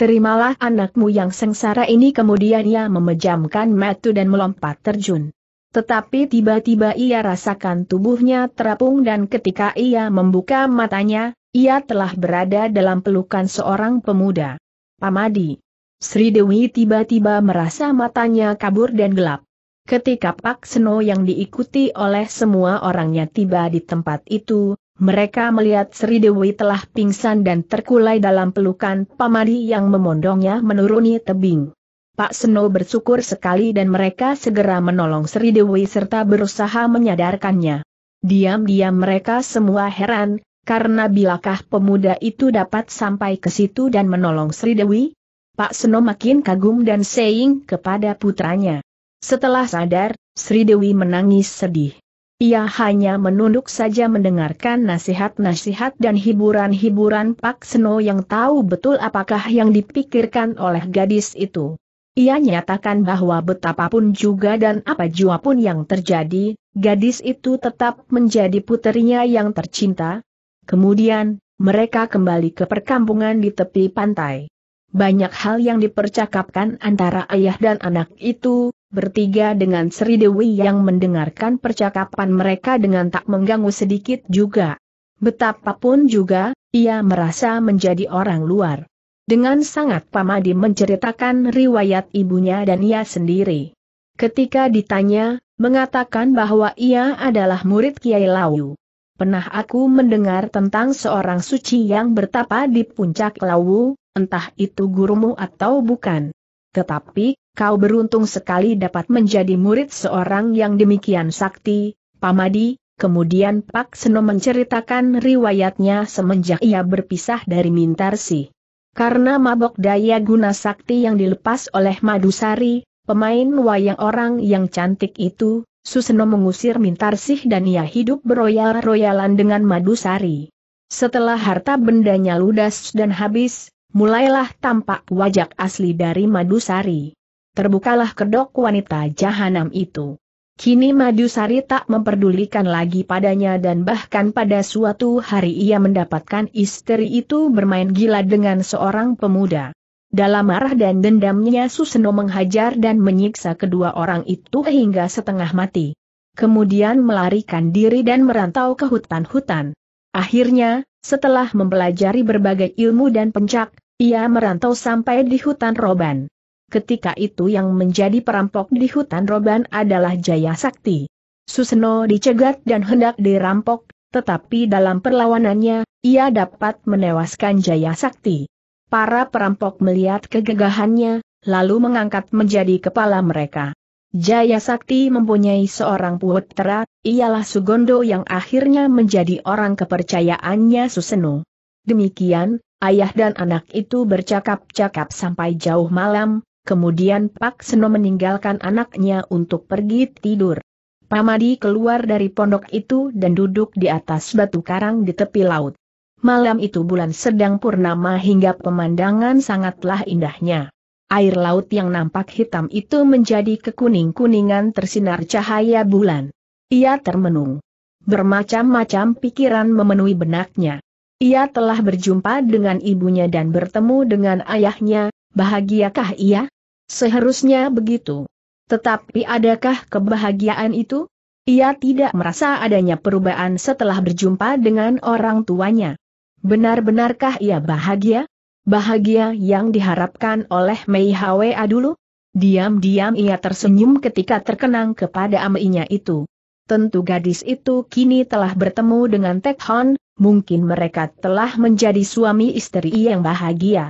Terimalah anakmu yang sengsara ini kemudian ia memejamkan mata dan melompat terjun. Tetapi tiba-tiba ia rasakan tubuhnya terapung dan ketika ia membuka matanya, ia telah berada dalam pelukan seorang pemuda. Pamadi. Sri Dewi tiba-tiba merasa matanya kabur dan gelap. Ketika Pak Seno yang diikuti oleh semua orangnya tiba di tempat itu, mereka melihat Sri Dewi telah pingsan dan terkulai dalam pelukan Pamadi yang memondongnya menuruni tebing. Pak Seno bersyukur sekali dan mereka segera menolong Sri Dewi serta berusaha menyadarkannya. Diam-diam mereka semua heran, karena bilakah pemuda itu dapat sampai ke situ dan menolong Sri Dewi? Pak Seno makin kagum dan seing kepada putranya. Setelah sadar, Sri Dewi menangis sedih. Ia hanya menunduk saja mendengarkan nasihat-nasihat dan hiburan-hiburan Pak Seno yang tahu betul apakah yang dipikirkan oleh gadis itu. Ia nyatakan bahwa betapapun juga dan apa jua pun yang terjadi, gadis itu tetap menjadi puterinya yang tercinta. Kemudian, mereka kembali ke perkampungan di tepi pantai. Banyak hal yang dipercakapkan antara ayah dan anak itu, bertiga dengan Sri Dewi yang mendengarkan percakapan mereka dengan tak mengganggu sedikit juga. Betapapun juga, ia merasa menjadi orang luar. Dengan sangat pamadi menceritakan riwayat ibunya dan ia sendiri. Ketika ditanya, mengatakan bahwa ia adalah murid Kiai Lawu. Pernah aku mendengar tentang seorang suci yang bertapa di puncak Lawu, entah itu gurumu atau bukan. Tetapi, kau beruntung sekali dapat menjadi murid seorang yang demikian sakti, pamadi, kemudian Pak Seno menceritakan riwayatnya semenjak ia berpisah dari Mintarsi. Karena mabok daya guna sakti yang dilepas oleh Madusari, pemain wayang orang yang cantik itu, Suseno mengusir Mintarsih dan ia hidup beroyal-royalan dengan Madusari. Setelah harta bendanya ludas dan habis, mulailah tampak wajah asli dari Madusari. Terbukalah kedok wanita jahanam itu. Kini Madusari tak memperdulikan lagi padanya dan bahkan pada suatu hari ia mendapatkan istri itu bermain gila dengan seorang pemuda. Dalam marah dan dendamnya Suseno menghajar dan menyiksa kedua orang itu hingga setengah mati. Kemudian melarikan diri dan merantau ke hutan-hutan. Akhirnya, setelah mempelajari berbagai ilmu dan pencak, ia merantau sampai di hutan Roban ketika itu yang menjadi perampok di hutan Roban adalah Jaya Sakti. Suseno dicegat dan hendak dirampok, tetapi dalam perlawanannya, ia dapat menewaskan Jaya Sakti. Para perampok melihat kegagahannya, lalu mengangkat menjadi kepala mereka. Jaya Sakti mempunyai seorang putra, ialah Sugondo yang akhirnya menjadi orang kepercayaannya Suseno. Demikian, ayah dan anak itu bercakap-cakap sampai jauh malam, Kemudian Pak Seno meninggalkan anaknya untuk pergi tidur. Pamadi keluar dari pondok itu dan duduk di atas batu karang di tepi laut. Malam itu bulan sedang purnama hingga pemandangan sangatlah indahnya. Air laut yang nampak hitam itu menjadi kekuning-kuningan tersinar cahaya bulan. Ia termenung. Bermacam-macam pikiran memenuhi benaknya. Ia telah berjumpa dengan ibunya dan bertemu dengan ayahnya, bahagiakah ia? Seharusnya begitu. Tetapi adakah kebahagiaan itu? Ia tidak merasa adanya perubahan setelah berjumpa dengan orang tuanya. Benar-benarkah ia bahagia? Bahagia yang diharapkan oleh Mei Hwa dulu? Diam-diam ia tersenyum ketika terkenang kepada aminya itu. Tentu gadis itu kini telah bertemu dengan Tek Hon, mungkin mereka telah menjadi suami istri yang bahagia.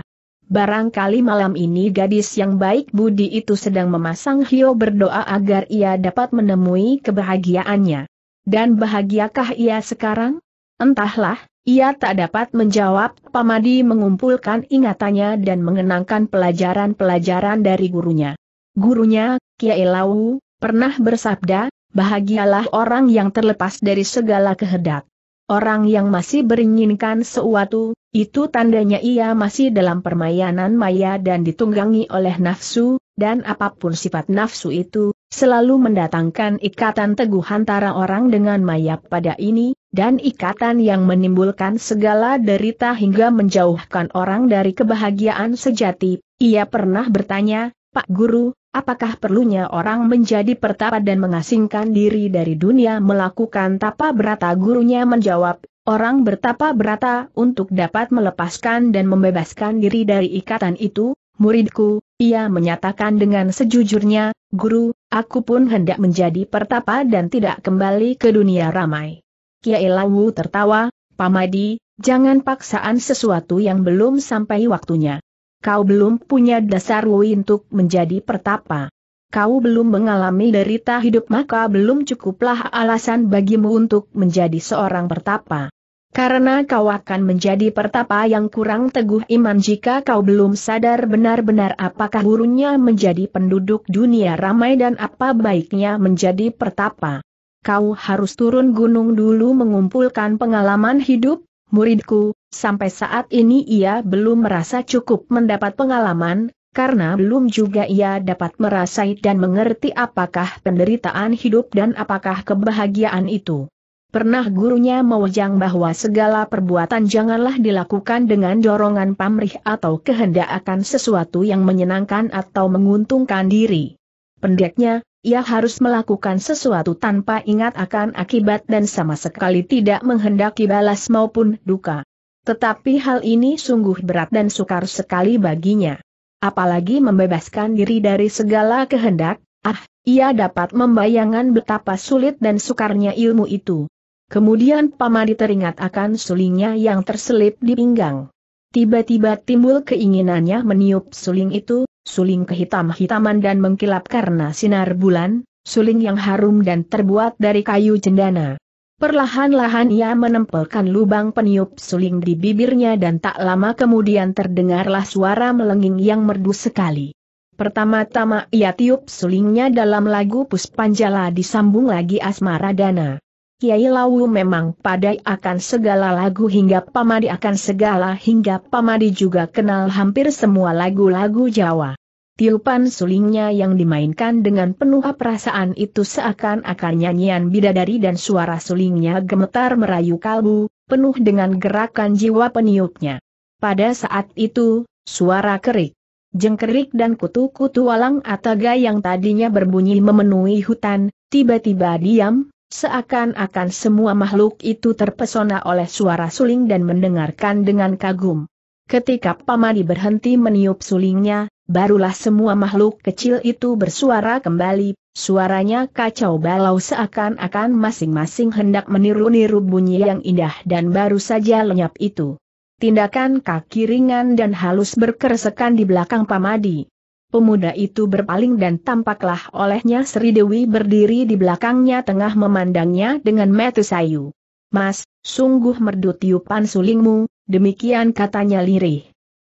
Barangkali malam ini gadis yang baik budi itu sedang memasang Hio berdoa agar ia dapat menemui kebahagiaannya. Dan bahagiakah ia sekarang? Entahlah, ia tak dapat menjawab. Pamadi mengumpulkan ingatannya dan mengenangkan pelajaran-pelajaran dari gurunya. Gurunya, Kiai Lau, pernah bersabda, bahagialah orang yang terlepas dari segala kehendak. Orang yang masih beringinkan sesuatu, itu tandanya ia masih dalam permainan maya dan ditunggangi oleh nafsu, dan apapun sifat nafsu itu, selalu mendatangkan ikatan teguh antara orang dengan maya pada ini, dan ikatan yang menimbulkan segala derita hingga menjauhkan orang dari kebahagiaan sejati. Ia pernah bertanya, Pak Guru, apakah perlunya orang menjadi pertapa dan mengasingkan diri dari dunia melakukan tapa berata? Gurunya menjawab, orang bertapa berata untuk dapat melepaskan dan membebaskan diri dari ikatan itu, muridku, ia menyatakan dengan sejujurnya, Guru, aku pun hendak menjadi pertapa dan tidak kembali ke dunia ramai. Kiai Lawu tertawa, Pamadi, jangan paksaan sesuatu yang belum sampai waktunya. Kau belum punya dasar untuk menjadi pertapa. Kau belum mengalami derita hidup maka belum cukuplah alasan bagimu untuk menjadi seorang pertapa. Karena kau akan menjadi pertapa yang kurang teguh iman jika kau belum sadar benar-benar apakah burunya menjadi penduduk dunia ramai dan apa baiknya menjadi pertapa. Kau harus turun gunung dulu mengumpulkan pengalaman hidup, muridku, Sampai saat ini ia belum merasa cukup mendapat pengalaman, karena belum juga ia dapat merasai dan mengerti apakah penderitaan hidup dan apakah kebahagiaan itu. Pernah gurunya mewajang bahwa segala perbuatan janganlah dilakukan dengan dorongan pamrih atau kehendak akan sesuatu yang menyenangkan atau menguntungkan diri. Pendeknya, ia harus melakukan sesuatu tanpa ingat akan akibat dan sama sekali tidak menghendaki balas maupun duka. Tetapi hal ini sungguh berat dan sukar sekali baginya. Apalagi membebaskan diri dari segala kehendak, ah, ia dapat membayangkan betapa sulit dan sukarnya ilmu itu. Kemudian Pamadi teringat akan sulingnya yang terselip di pinggang. Tiba-tiba timbul keinginannya meniup suling itu, suling kehitam-hitaman dan mengkilap karena sinar bulan, suling yang harum dan terbuat dari kayu cendana. Perlahan-lahan ia menempelkan lubang peniup suling di bibirnya dan tak lama kemudian terdengarlah suara melenging yang merdu sekali. Pertama-tama ia tiup sulingnya dalam lagu Puspanjala disambung lagi Asmara Dana. Kiai Lawu memang padai akan segala lagu hingga pamadi akan segala hingga pamadi juga kenal hampir semua lagu-lagu Jawa tiupan sulingnya yang dimainkan dengan penuh perasaan itu seakan-akan nyanyian bidadari dan suara sulingnya gemetar merayu kalbu, penuh dengan gerakan jiwa peniupnya. Pada saat itu, suara kerik, jengkerik dan kutu-kutu walang ataga yang tadinya berbunyi memenuhi hutan, tiba-tiba diam, seakan-akan semua makhluk itu terpesona oleh suara suling dan mendengarkan dengan kagum. Ketika Pamadi berhenti meniup sulingnya, barulah semua makhluk kecil itu bersuara kembali, suaranya kacau balau seakan-akan masing-masing hendak meniru-niru bunyi yang indah dan baru saja lenyap itu. Tindakan kaki ringan dan halus berkeresekan di belakang pamadi. Pemuda itu berpaling dan tampaklah olehnya Sri Dewi berdiri di belakangnya tengah memandangnya dengan metu sayu. Mas, sungguh merdu tiupan sulingmu, demikian katanya lirih.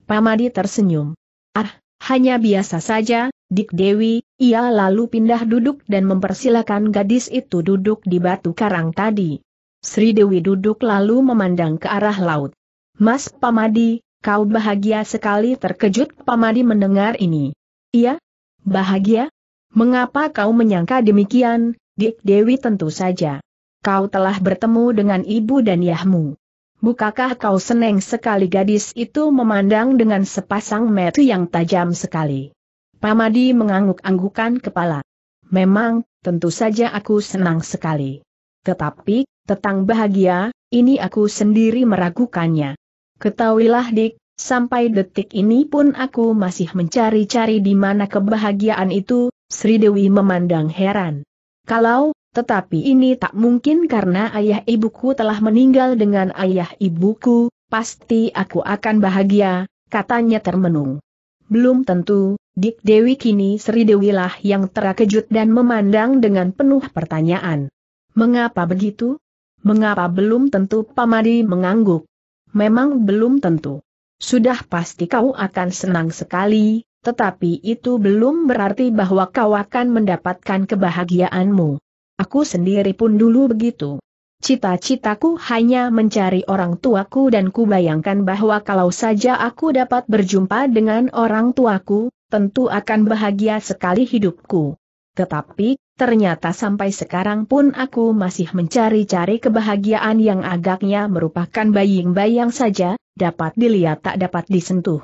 Pamadi tersenyum. Ah, hanya biasa saja, Dik Dewi, ia lalu pindah duduk dan mempersilahkan gadis itu duduk di batu karang tadi. Sri Dewi duduk lalu memandang ke arah laut. Mas Pamadi, kau bahagia sekali terkejut Pamadi mendengar ini. Iya? Bahagia? Mengapa kau menyangka demikian, Dik Dewi tentu saja. Kau telah bertemu dengan ibu dan yahmu. Bukakah kau seneng sekali gadis itu memandang dengan sepasang mata yang tajam sekali. Pamadi mengangguk-anggukan kepala. Memang, tentu saja aku senang sekali. Tetapi, tentang bahagia, ini aku sendiri meragukannya. Ketahuilah dik, sampai detik ini pun aku masih mencari-cari di mana kebahagiaan itu, Sri Dewi memandang heran. Kalau, tetapi ini tak mungkin karena ayah ibuku telah meninggal dengan ayah ibuku, pasti aku akan bahagia, katanya termenung. Belum tentu, Dik Dewi kini Sri lah yang terkejut dan memandang dengan penuh pertanyaan. Mengapa begitu? Mengapa belum tentu Pamadi mengangguk? Memang belum tentu. Sudah pasti kau akan senang sekali, tetapi itu belum berarti bahwa kau akan mendapatkan kebahagiaanmu. Aku sendiri pun dulu begitu. Cita-citaku hanya mencari orang tuaku dan kubayangkan bahwa kalau saja aku dapat berjumpa dengan orang tuaku, tentu akan bahagia sekali hidupku. Tetapi, ternyata sampai sekarang pun aku masih mencari-cari kebahagiaan yang agaknya merupakan bayang-bayang saja, dapat dilihat tak dapat disentuh.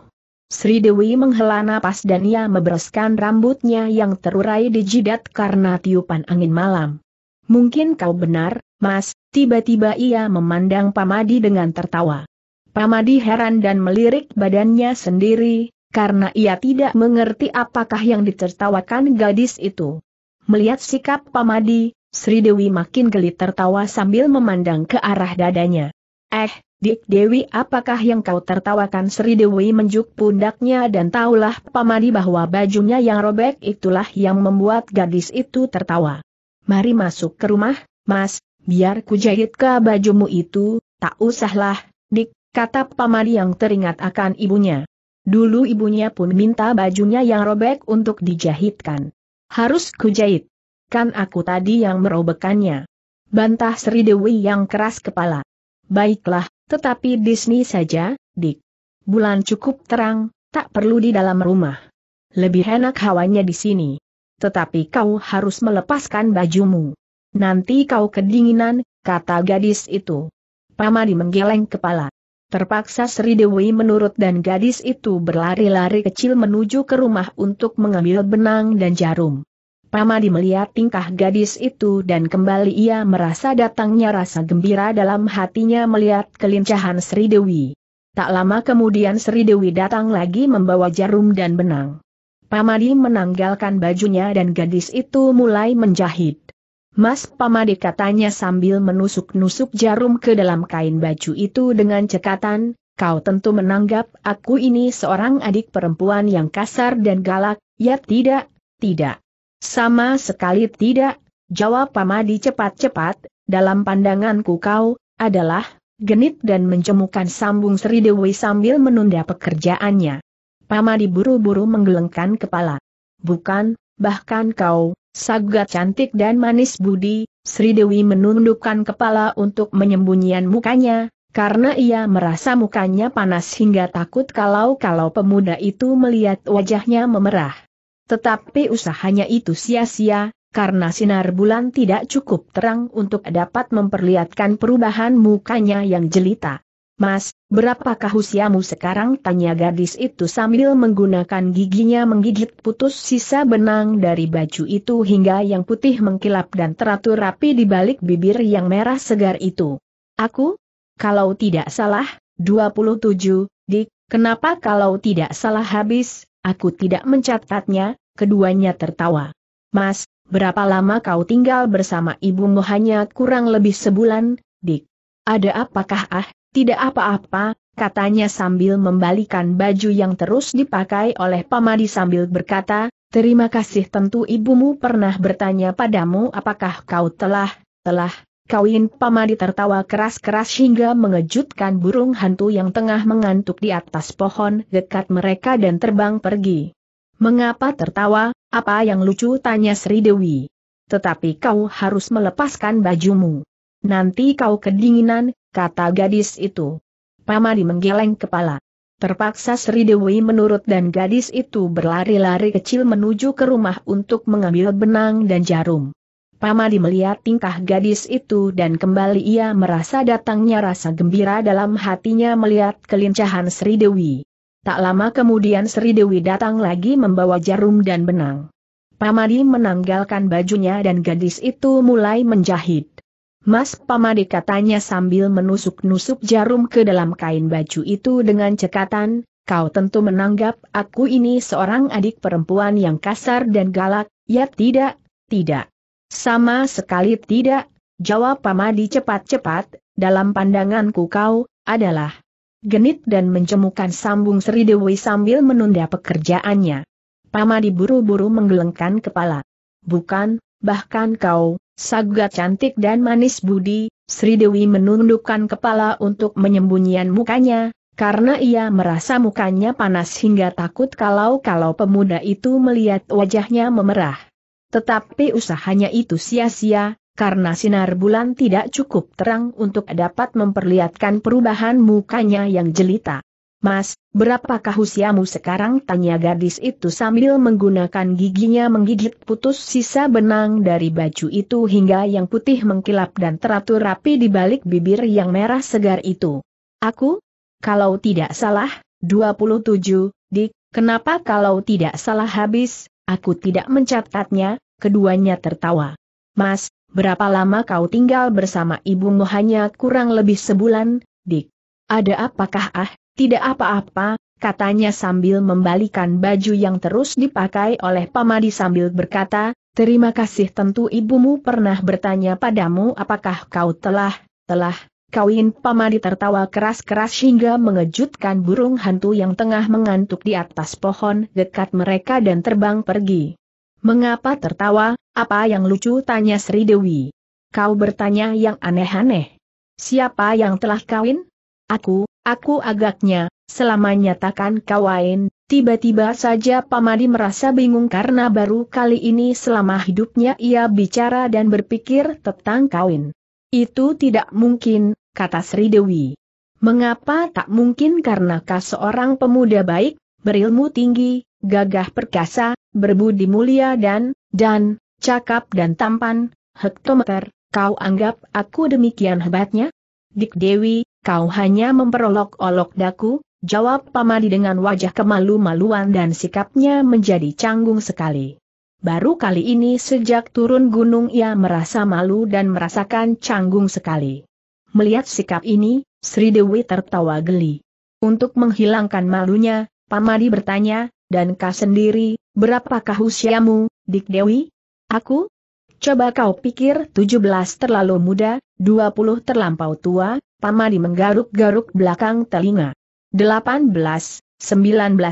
Sri Dewi menghela napas dan ia membereskan rambutnya yang terurai di jidat karena tiupan angin malam. Mungkin kau benar, mas, tiba-tiba ia memandang Pamadi dengan tertawa. Pamadi heran dan melirik badannya sendiri, karena ia tidak mengerti apakah yang ditertawakan gadis itu. Melihat sikap Pamadi, Sri Dewi makin geli tertawa sambil memandang ke arah dadanya. Eh, Dik Dewi apakah yang kau tertawakan Sri Dewi menjuk pundaknya dan taulah pamadi bahwa bajunya yang robek itulah yang membuat gadis itu tertawa. Mari masuk ke rumah, mas, biar ku jahit ke bajumu itu, tak usahlah, dik, kata pamadi yang teringat akan ibunya. Dulu ibunya pun minta bajunya yang robek untuk dijahitkan. Harus kujahit. Kan aku tadi yang merobekannya. Bantah Sri Dewi yang keras kepala. Baiklah, tetapi Disney saja, Dik. Bulan cukup terang, tak perlu di dalam rumah. Lebih enak hawanya di sini. Tetapi kau harus melepaskan bajumu. Nanti kau kedinginan, kata gadis itu. Pamadi menggeleng kepala. Terpaksa Sri Dewi menurut dan gadis itu berlari-lari kecil menuju ke rumah untuk mengambil benang dan jarum. Pamadi melihat tingkah gadis itu dan kembali ia merasa datangnya rasa gembira dalam hatinya melihat kelincahan Sri Dewi. Tak lama kemudian Sri Dewi datang lagi membawa jarum dan benang. Pamadi menanggalkan bajunya dan gadis itu mulai menjahit. Mas Pamadi katanya sambil menusuk-nusuk jarum ke dalam kain baju itu dengan cekatan, kau tentu menanggap aku ini seorang adik perempuan yang kasar dan galak, ya tidak, tidak. Sama sekali tidak, jawab Pamadi cepat-cepat, dalam pandanganku kau, adalah, genit dan mencemukan sambung Sri Dewi sambil menunda pekerjaannya. Pamadi buru-buru menggelengkan kepala. Bukan, bahkan kau, sagat cantik dan manis budi, Sri Dewi menundukkan kepala untuk menyembunyian mukanya, karena ia merasa mukanya panas hingga takut kalau-kalau pemuda itu melihat wajahnya memerah. Tetapi usahanya itu sia-sia, karena sinar bulan tidak cukup terang untuk dapat memperlihatkan perubahan mukanya yang jelita. Mas, berapakah usiamu sekarang? Tanya gadis itu sambil menggunakan giginya menggigit putus sisa benang dari baju itu hingga yang putih mengkilap dan teratur rapi di balik bibir yang merah segar itu. Aku? Kalau tidak salah, 27, dik, kenapa kalau tidak salah habis, Aku tidak mencatatnya, keduanya tertawa. Mas, berapa lama kau tinggal bersama ibumu hanya kurang lebih sebulan, dik? Ada apakah ah, tidak apa-apa, katanya sambil membalikan baju yang terus dipakai oleh pamadi sambil berkata, terima kasih tentu ibumu pernah bertanya padamu apakah kau telah, telah, Kawin pamadi tertawa keras-keras hingga mengejutkan burung hantu yang tengah mengantuk di atas pohon dekat mereka dan terbang pergi. Mengapa tertawa, apa yang lucu tanya Sri Dewi. Tetapi kau harus melepaskan bajumu. Nanti kau kedinginan, kata gadis itu. Pamadi menggeleng kepala. Terpaksa Sri Dewi menurut dan gadis itu berlari-lari kecil menuju ke rumah untuk mengambil benang dan jarum. Pamadi melihat tingkah gadis itu dan kembali ia merasa datangnya rasa gembira dalam hatinya melihat kelincahan Sri Dewi. Tak lama kemudian Sri Dewi datang lagi membawa jarum dan benang. Pamadi menanggalkan bajunya dan gadis itu mulai menjahit. Mas Pamadi katanya sambil menusuk-nusuk jarum ke dalam kain baju itu dengan cekatan, kau tentu menanggap aku ini seorang adik perempuan yang kasar dan galak, ya tidak, tidak. Sama sekali tidak, jawab Pamadi cepat-cepat, dalam pandanganku kau, adalah genit dan mencemukan sambung Sri Dewi sambil menunda pekerjaannya. Pamadi buru-buru menggelengkan kepala. Bukan, bahkan kau, saga cantik dan manis budi, Sri Dewi menundukkan kepala untuk menyembunyian mukanya, karena ia merasa mukanya panas hingga takut kalau-kalau pemuda itu melihat wajahnya memerah. Tetapi usahanya itu sia-sia, karena sinar bulan tidak cukup terang untuk dapat memperlihatkan perubahan mukanya yang jelita. Mas, berapakah usiamu sekarang? Tanya gadis itu sambil menggunakan giginya menggigit putus sisa benang dari baju itu hingga yang putih mengkilap dan teratur rapi di balik bibir yang merah segar itu. Aku? Kalau tidak salah, 27, Dik, kenapa kalau tidak salah habis, Aku tidak mencatatnya, keduanya tertawa. Mas, berapa lama kau tinggal bersama ibumu hanya kurang lebih sebulan, dik? Ada apakah ah, tidak apa-apa, katanya sambil membalikan baju yang terus dipakai oleh Pamadi sambil berkata, terima kasih tentu ibumu pernah bertanya padamu apakah kau telah, telah, Kauin pamadi tertawa keras-keras hingga mengejutkan burung hantu yang tengah mengantuk di atas pohon dekat mereka dan terbang pergi. Mengapa tertawa, apa yang lucu tanya Sri Dewi. Kau bertanya yang aneh-aneh. Siapa yang telah kawin? Aku, aku agaknya, selama nyatakan kawin, tiba-tiba saja Pamadi merasa bingung karena baru kali ini selama hidupnya ia bicara dan berpikir tentang kawin. Itu tidak mungkin, kata Sri Dewi. Mengapa tak mungkin karena kas seorang pemuda baik, berilmu tinggi, gagah perkasa, berbudi mulia dan, dan, cakap dan tampan, hektometer, kau anggap aku demikian hebatnya? Dik Dewi, kau hanya memperolok-olok daku, jawab Pamadi dengan wajah kemalu-maluan dan sikapnya menjadi canggung sekali. Baru kali ini sejak turun gunung ia merasa malu dan merasakan canggung sekali. Melihat sikap ini, Sri Dewi tertawa geli. Untuk menghilangkan malunya, Pamadi bertanya, dan kau sendiri, berapakah usiamu, Dik Dewi? Aku? Coba kau pikir 17 terlalu muda, 20 terlampau tua, Pamadi menggaruk-garuk belakang telinga. 18, 19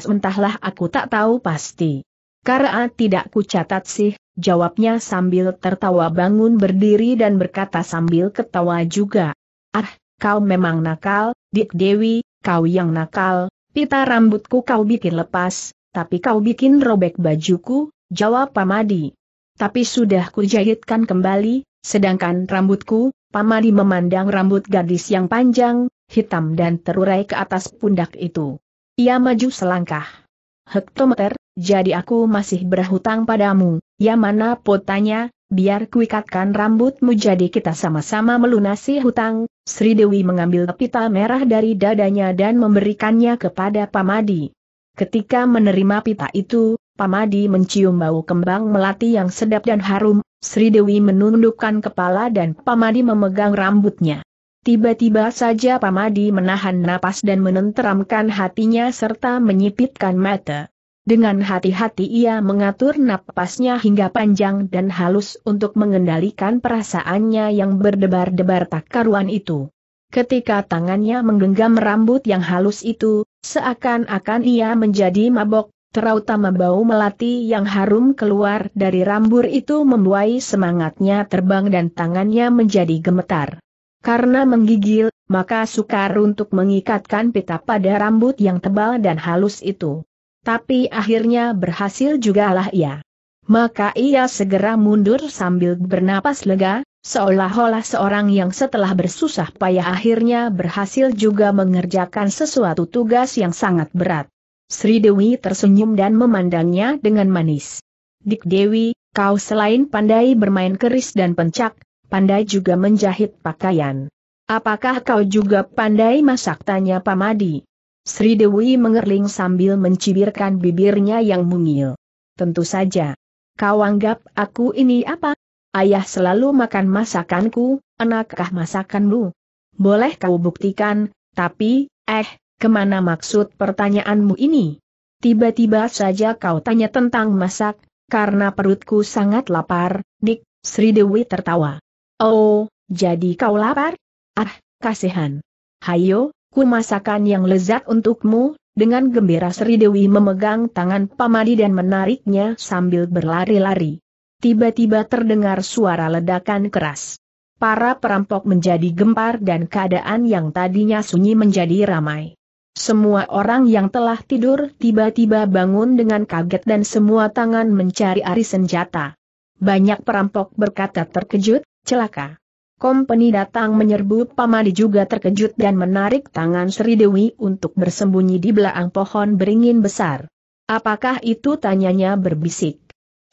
entahlah aku tak tahu pasti. Karena tidak kucatat sih, jawabnya sambil tertawa bangun berdiri dan berkata sambil ketawa juga. Ah, kau memang nakal, Dik Dewi, kau yang nakal, pita rambutku kau bikin lepas, tapi kau bikin robek bajuku, jawab Pamadi. Tapi sudah kujahitkan kembali, sedangkan rambutku, Pamadi memandang rambut gadis yang panjang, hitam dan terurai ke atas pundak itu. Ia maju selangkah. Hektometer, jadi aku masih berhutang padamu, ya mana potanya, biar kuikatkan rambutmu jadi kita sama-sama melunasi hutang, Sri Dewi mengambil pita merah dari dadanya dan memberikannya kepada Pamadi. Ketika menerima pita itu, Pamadi mencium bau kembang melati yang sedap dan harum, Sri Dewi menundukkan kepala dan Pamadi memegang rambutnya. Tiba-tiba saja Pamadi menahan napas dan menenteramkan hatinya serta menyipitkan mata. Dengan hati-hati ia mengatur napasnya hingga panjang dan halus untuk mengendalikan perasaannya yang berdebar-debar tak karuan itu. Ketika tangannya menggenggam rambut yang halus itu, seakan-akan ia menjadi mabok, terutama bau melati yang harum keluar dari rambut itu membuai semangatnya terbang dan tangannya menjadi gemetar. Karena menggigil, maka sukar untuk mengikatkan pita pada rambut yang tebal dan halus itu tapi akhirnya berhasil juga lah ia. Maka ia segera mundur sambil bernapas lega, seolah-olah seorang yang setelah bersusah payah akhirnya berhasil juga mengerjakan sesuatu tugas yang sangat berat. Sri Dewi tersenyum dan memandangnya dengan manis. Dik Dewi, kau selain pandai bermain keris dan pencak, pandai juga menjahit pakaian. Apakah kau juga pandai masak? Tanya Pamadi. Sri Dewi mengerling sambil mencibirkan bibirnya yang mungil. Tentu saja. Kau anggap aku ini apa? Ayah selalu makan masakanku, enakkah masakanmu? Boleh kau buktikan, tapi, eh, kemana maksud pertanyaanmu ini? Tiba-tiba saja kau tanya tentang masak, karena perutku sangat lapar, dik, Sri Dewi tertawa. Oh, jadi kau lapar? Ah, kasihan. Hayo, aku masakan yang lezat untukmu, dengan gembira Sri Dewi memegang tangan Pamadi dan menariknya sambil berlari-lari. Tiba-tiba terdengar suara ledakan keras. Para perampok menjadi gempar dan keadaan yang tadinya sunyi menjadi ramai. Semua orang yang telah tidur tiba-tiba bangun dengan kaget dan semua tangan mencari aris senjata. Banyak perampok berkata terkejut, celaka. Kompeni datang menyerbu Pamadi juga terkejut dan menarik tangan Sri Dewi untuk bersembunyi di belakang pohon beringin besar. Apakah itu tanyanya berbisik?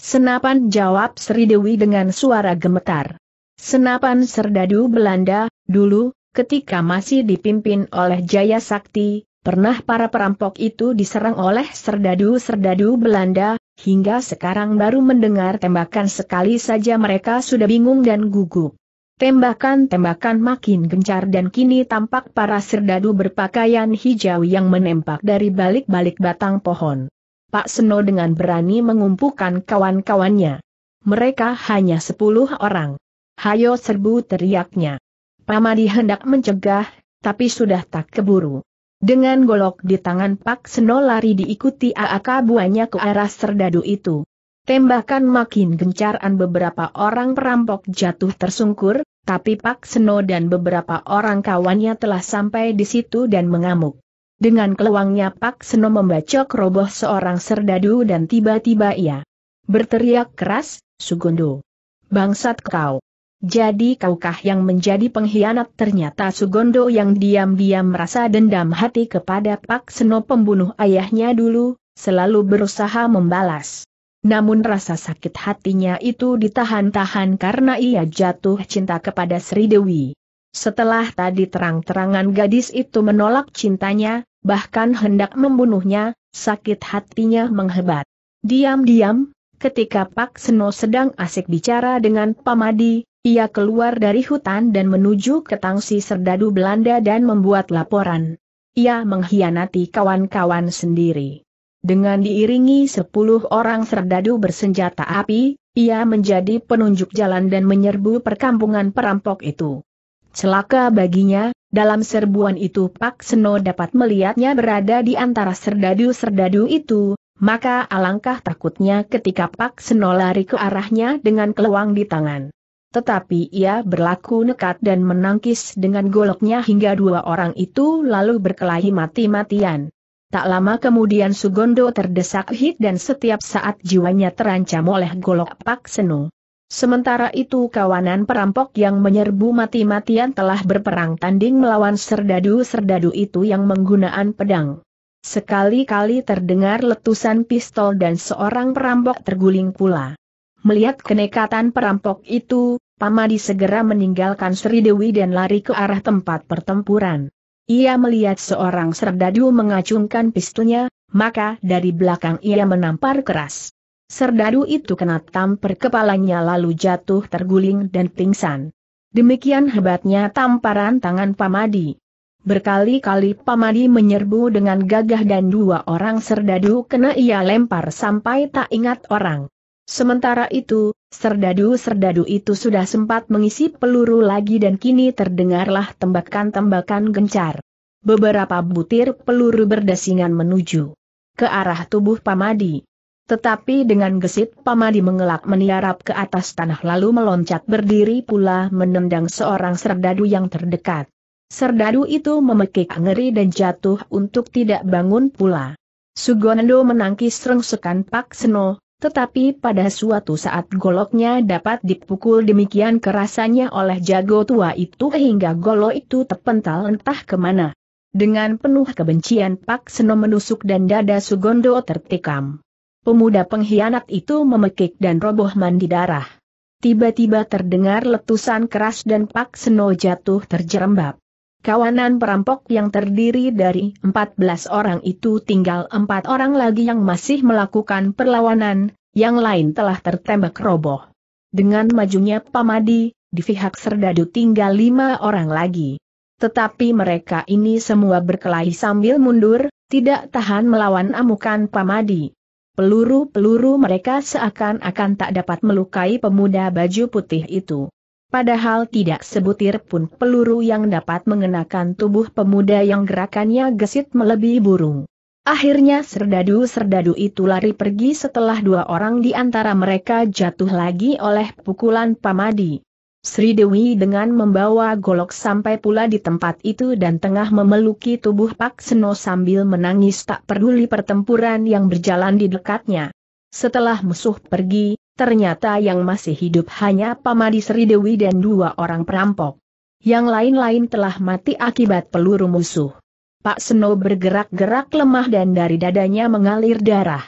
Senapan jawab Sri Dewi dengan suara gemetar. Senapan serdadu Belanda, dulu, ketika masih dipimpin oleh Jaya Sakti, pernah para perampok itu diserang oleh serdadu-serdadu Belanda, hingga sekarang baru mendengar tembakan sekali saja mereka sudah bingung dan gugup. Tembakan-tembakan makin gencar dan kini tampak para serdadu berpakaian hijau yang menempak dari balik-balik batang pohon. Pak Seno dengan berani mengumpulkan kawan-kawannya. Mereka hanya sepuluh orang. Hayo serbu teriaknya. Pamadi hendak mencegah, tapi sudah tak keburu. Dengan golok di tangan Pak Seno lari diikuti AAK buahnya ke arah serdadu itu. Tembakan makin gencaran beberapa orang perampok jatuh tersungkur, tapi Pak Seno dan beberapa orang kawannya telah sampai di situ dan mengamuk. Dengan keluangnya Pak Seno membacok roboh seorang serdadu dan tiba-tiba ia berteriak keras, Sugondo. Bangsat kau. Jadi kaukah yang menjadi pengkhianat ternyata Sugondo yang diam-diam merasa dendam hati kepada Pak Seno pembunuh ayahnya dulu, selalu berusaha membalas. Namun rasa sakit hatinya itu ditahan-tahan karena ia jatuh cinta kepada Sri Dewi. Setelah tadi terang-terangan gadis itu menolak cintanya, bahkan hendak membunuhnya, sakit hatinya menghebat. Diam-diam, ketika Pak Seno sedang asik bicara dengan Pamadi, ia keluar dari hutan dan menuju ke tangsi serdadu Belanda dan membuat laporan. Ia mengkhianati kawan-kawan sendiri. Dengan diiringi sepuluh orang serdadu bersenjata api, ia menjadi penunjuk jalan dan menyerbu perkampungan perampok itu. Celaka baginya, dalam serbuan itu Pak Seno dapat melihatnya berada di antara serdadu-serdadu itu, maka alangkah takutnya ketika Pak Seno lari ke arahnya dengan keluang di tangan. Tetapi ia berlaku nekat dan menangkis dengan goloknya hingga dua orang itu lalu berkelahi mati-matian. Tak lama kemudian Sugondo terdesak hit dan setiap saat jiwanya terancam oleh golok Pak Seno. Sementara itu kawanan perampok yang menyerbu mati-matian telah berperang tanding melawan serdadu-serdadu itu yang menggunakan pedang. Sekali-kali terdengar letusan pistol dan seorang perampok terguling pula. Melihat kenekatan perampok itu, Pamadi segera meninggalkan Sri Dewi dan lari ke arah tempat pertempuran. Ia melihat seorang serdadu mengacungkan pistolnya, maka dari belakang ia menampar keras. Serdadu itu kena tampar kepalanya lalu jatuh terguling dan pingsan. Demikian hebatnya tamparan tangan Pamadi. Berkali-kali Pamadi menyerbu dengan gagah dan dua orang serdadu kena ia lempar sampai tak ingat orang. Sementara itu, serdadu-serdadu itu sudah sempat mengisi peluru lagi dan kini terdengarlah tembakan-tembakan gencar. Beberapa butir peluru berdesingan menuju ke arah tubuh Pamadi. Tetapi dengan gesit Pamadi mengelak meniarap ke atas tanah lalu meloncat berdiri pula menendang seorang serdadu yang terdekat. Serdadu itu memekik ngeri dan jatuh untuk tidak bangun pula. Sugondo menangkis rengsekan Pak Seno, tetapi pada suatu saat goloknya dapat dipukul demikian kerasannya oleh jago tua itu hingga golok itu terpental entah kemana. Dengan penuh kebencian Pak Seno menusuk dan dada Sugondo tertikam. Pemuda pengkhianat itu memekik dan roboh mandi darah. Tiba-tiba terdengar letusan keras dan Pak Seno jatuh terjerembab. Kawanan perampok yang terdiri dari 14 orang itu tinggal empat orang lagi yang masih melakukan perlawanan, yang lain telah tertembak roboh. Dengan majunya Pamadi, di pihak Serdadu tinggal lima orang lagi. Tetapi mereka ini semua berkelahi sambil mundur, tidak tahan melawan amukan Pamadi. Peluru-peluru mereka seakan-akan tak dapat melukai pemuda baju putih itu padahal tidak sebutir pun peluru yang dapat mengenakan tubuh pemuda yang gerakannya gesit melebihi burung. Akhirnya serdadu-serdadu itu lari pergi setelah dua orang di antara mereka jatuh lagi oleh pukulan pamadi. Sri Dewi dengan membawa golok sampai pula di tempat itu dan tengah memeluki tubuh Pak Seno sambil menangis tak peduli pertempuran yang berjalan di dekatnya. Setelah musuh pergi, Ternyata yang masih hidup hanya Pamadi Sridewi dan dua orang perampok. Yang lain-lain telah mati akibat peluru musuh. Pak Seno bergerak-gerak lemah dan dari dadanya mengalir darah.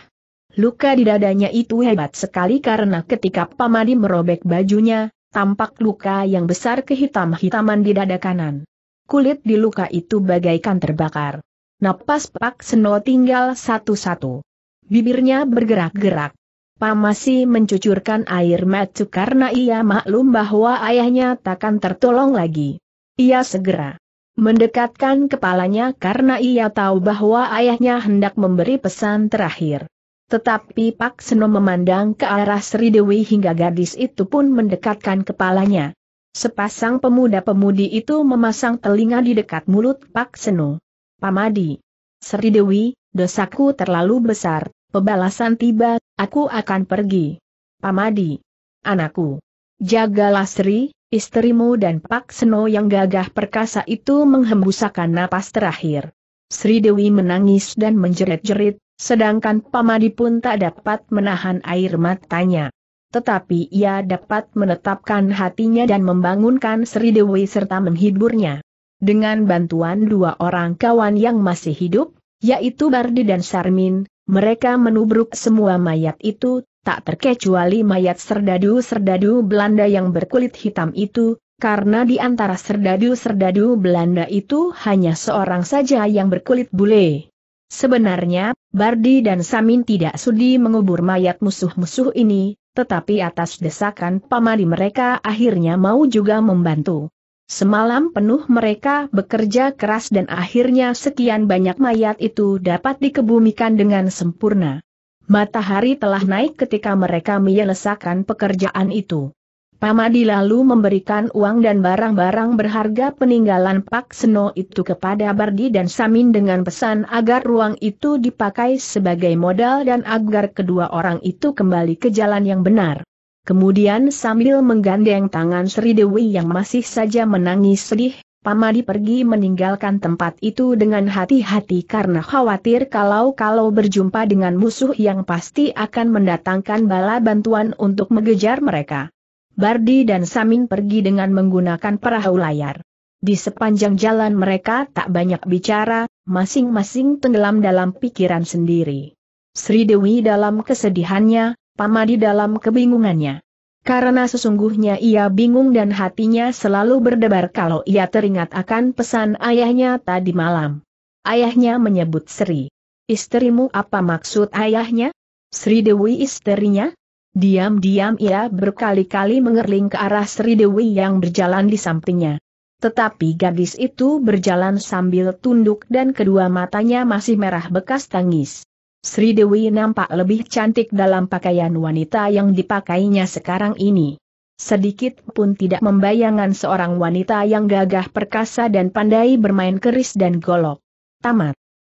Luka di dadanya itu hebat sekali karena ketika Pamadi merobek bajunya, tampak luka yang besar kehitam-hitaman di dada kanan. Kulit di luka itu bagaikan terbakar. Napas Pak Seno tinggal satu-satu. Bibirnya bergerak-gerak. Pamasi mencucurkan air mata karena ia maklum bahwa ayahnya takkan tertolong lagi. Ia segera mendekatkan kepalanya karena ia tahu bahwa ayahnya hendak memberi pesan terakhir. Tetapi Pak Seno memandang ke arah Sri Dewi hingga gadis itu pun mendekatkan kepalanya. Sepasang pemuda-pemudi itu memasang telinga di dekat mulut Pak Seno. Pamadi. Sri Dewi, dosaku terlalu besar, pembalasan tiba Aku akan pergi. Pamadi. Anakku. Jagalah Sri, istrimu dan Pak Seno yang gagah perkasa itu menghembusakan napas terakhir. Sri Dewi menangis dan menjerit-jerit, sedangkan Pamadi pun tak dapat menahan air matanya. Tetapi ia dapat menetapkan hatinya dan membangunkan Sri Dewi serta menghiburnya. Dengan bantuan dua orang kawan yang masih hidup, yaitu Bardi dan Sarmin, mereka menubruk semua mayat itu, tak terkecuali mayat serdadu-serdadu Belanda yang berkulit hitam itu, karena di antara serdadu-serdadu Belanda itu hanya seorang saja yang berkulit bule. Sebenarnya, Bardi dan Samin tidak sudi mengubur mayat musuh-musuh ini, tetapi atas desakan pamali mereka akhirnya mau juga membantu. Semalam penuh mereka bekerja keras dan akhirnya sekian banyak mayat itu dapat dikebumikan dengan sempurna. Matahari telah naik ketika mereka menyelesaikan pekerjaan itu. Pamadi lalu memberikan uang dan barang-barang berharga peninggalan Pak Seno itu kepada Bardi dan Samin dengan pesan agar ruang itu dipakai sebagai modal dan agar kedua orang itu kembali ke jalan yang benar. Kemudian sambil menggandeng tangan Sri Dewi yang masih saja menangis sedih, Pamadi pergi meninggalkan tempat itu dengan hati-hati karena khawatir kalau-kalau berjumpa dengan musuh yang pasti akan mendatangkan bala bantuan untuk mengejar mereka. Bardi dan Samin pergi dengan menggunakan perahu layar. Di sepanjang jalan mereka tak banyak bicara, masing-masing tenggelam dalam pikiran sendiri. Sri Dewi dalam kesedihannya, Pamadi dalam kebingungannya. Karena sesungguhnya ia bingung dan hatinya selalu berdebar kalau ia teringat akan pesan ayahnya tadi malam. Ayahnya menyebut Sri. Istrimu apa maksud ayahnya? Sri Dewi istrinya? Diam-diam ia berkali-kali mengerling ke arah Sri Dewi yang berjalan di sampingnya. Tetapi gadis itu berjalan sambil tunduk dan kedua matanya masih merah bekas tangis. Sri Dewi nampak lebih cantik dalam pakaian wanita yang dipakainya sekarang ini. Sedikit pun tidak membayangkan seorang wanita yang gagah perkasa dan pandai bermain keris dan golok. Tamat.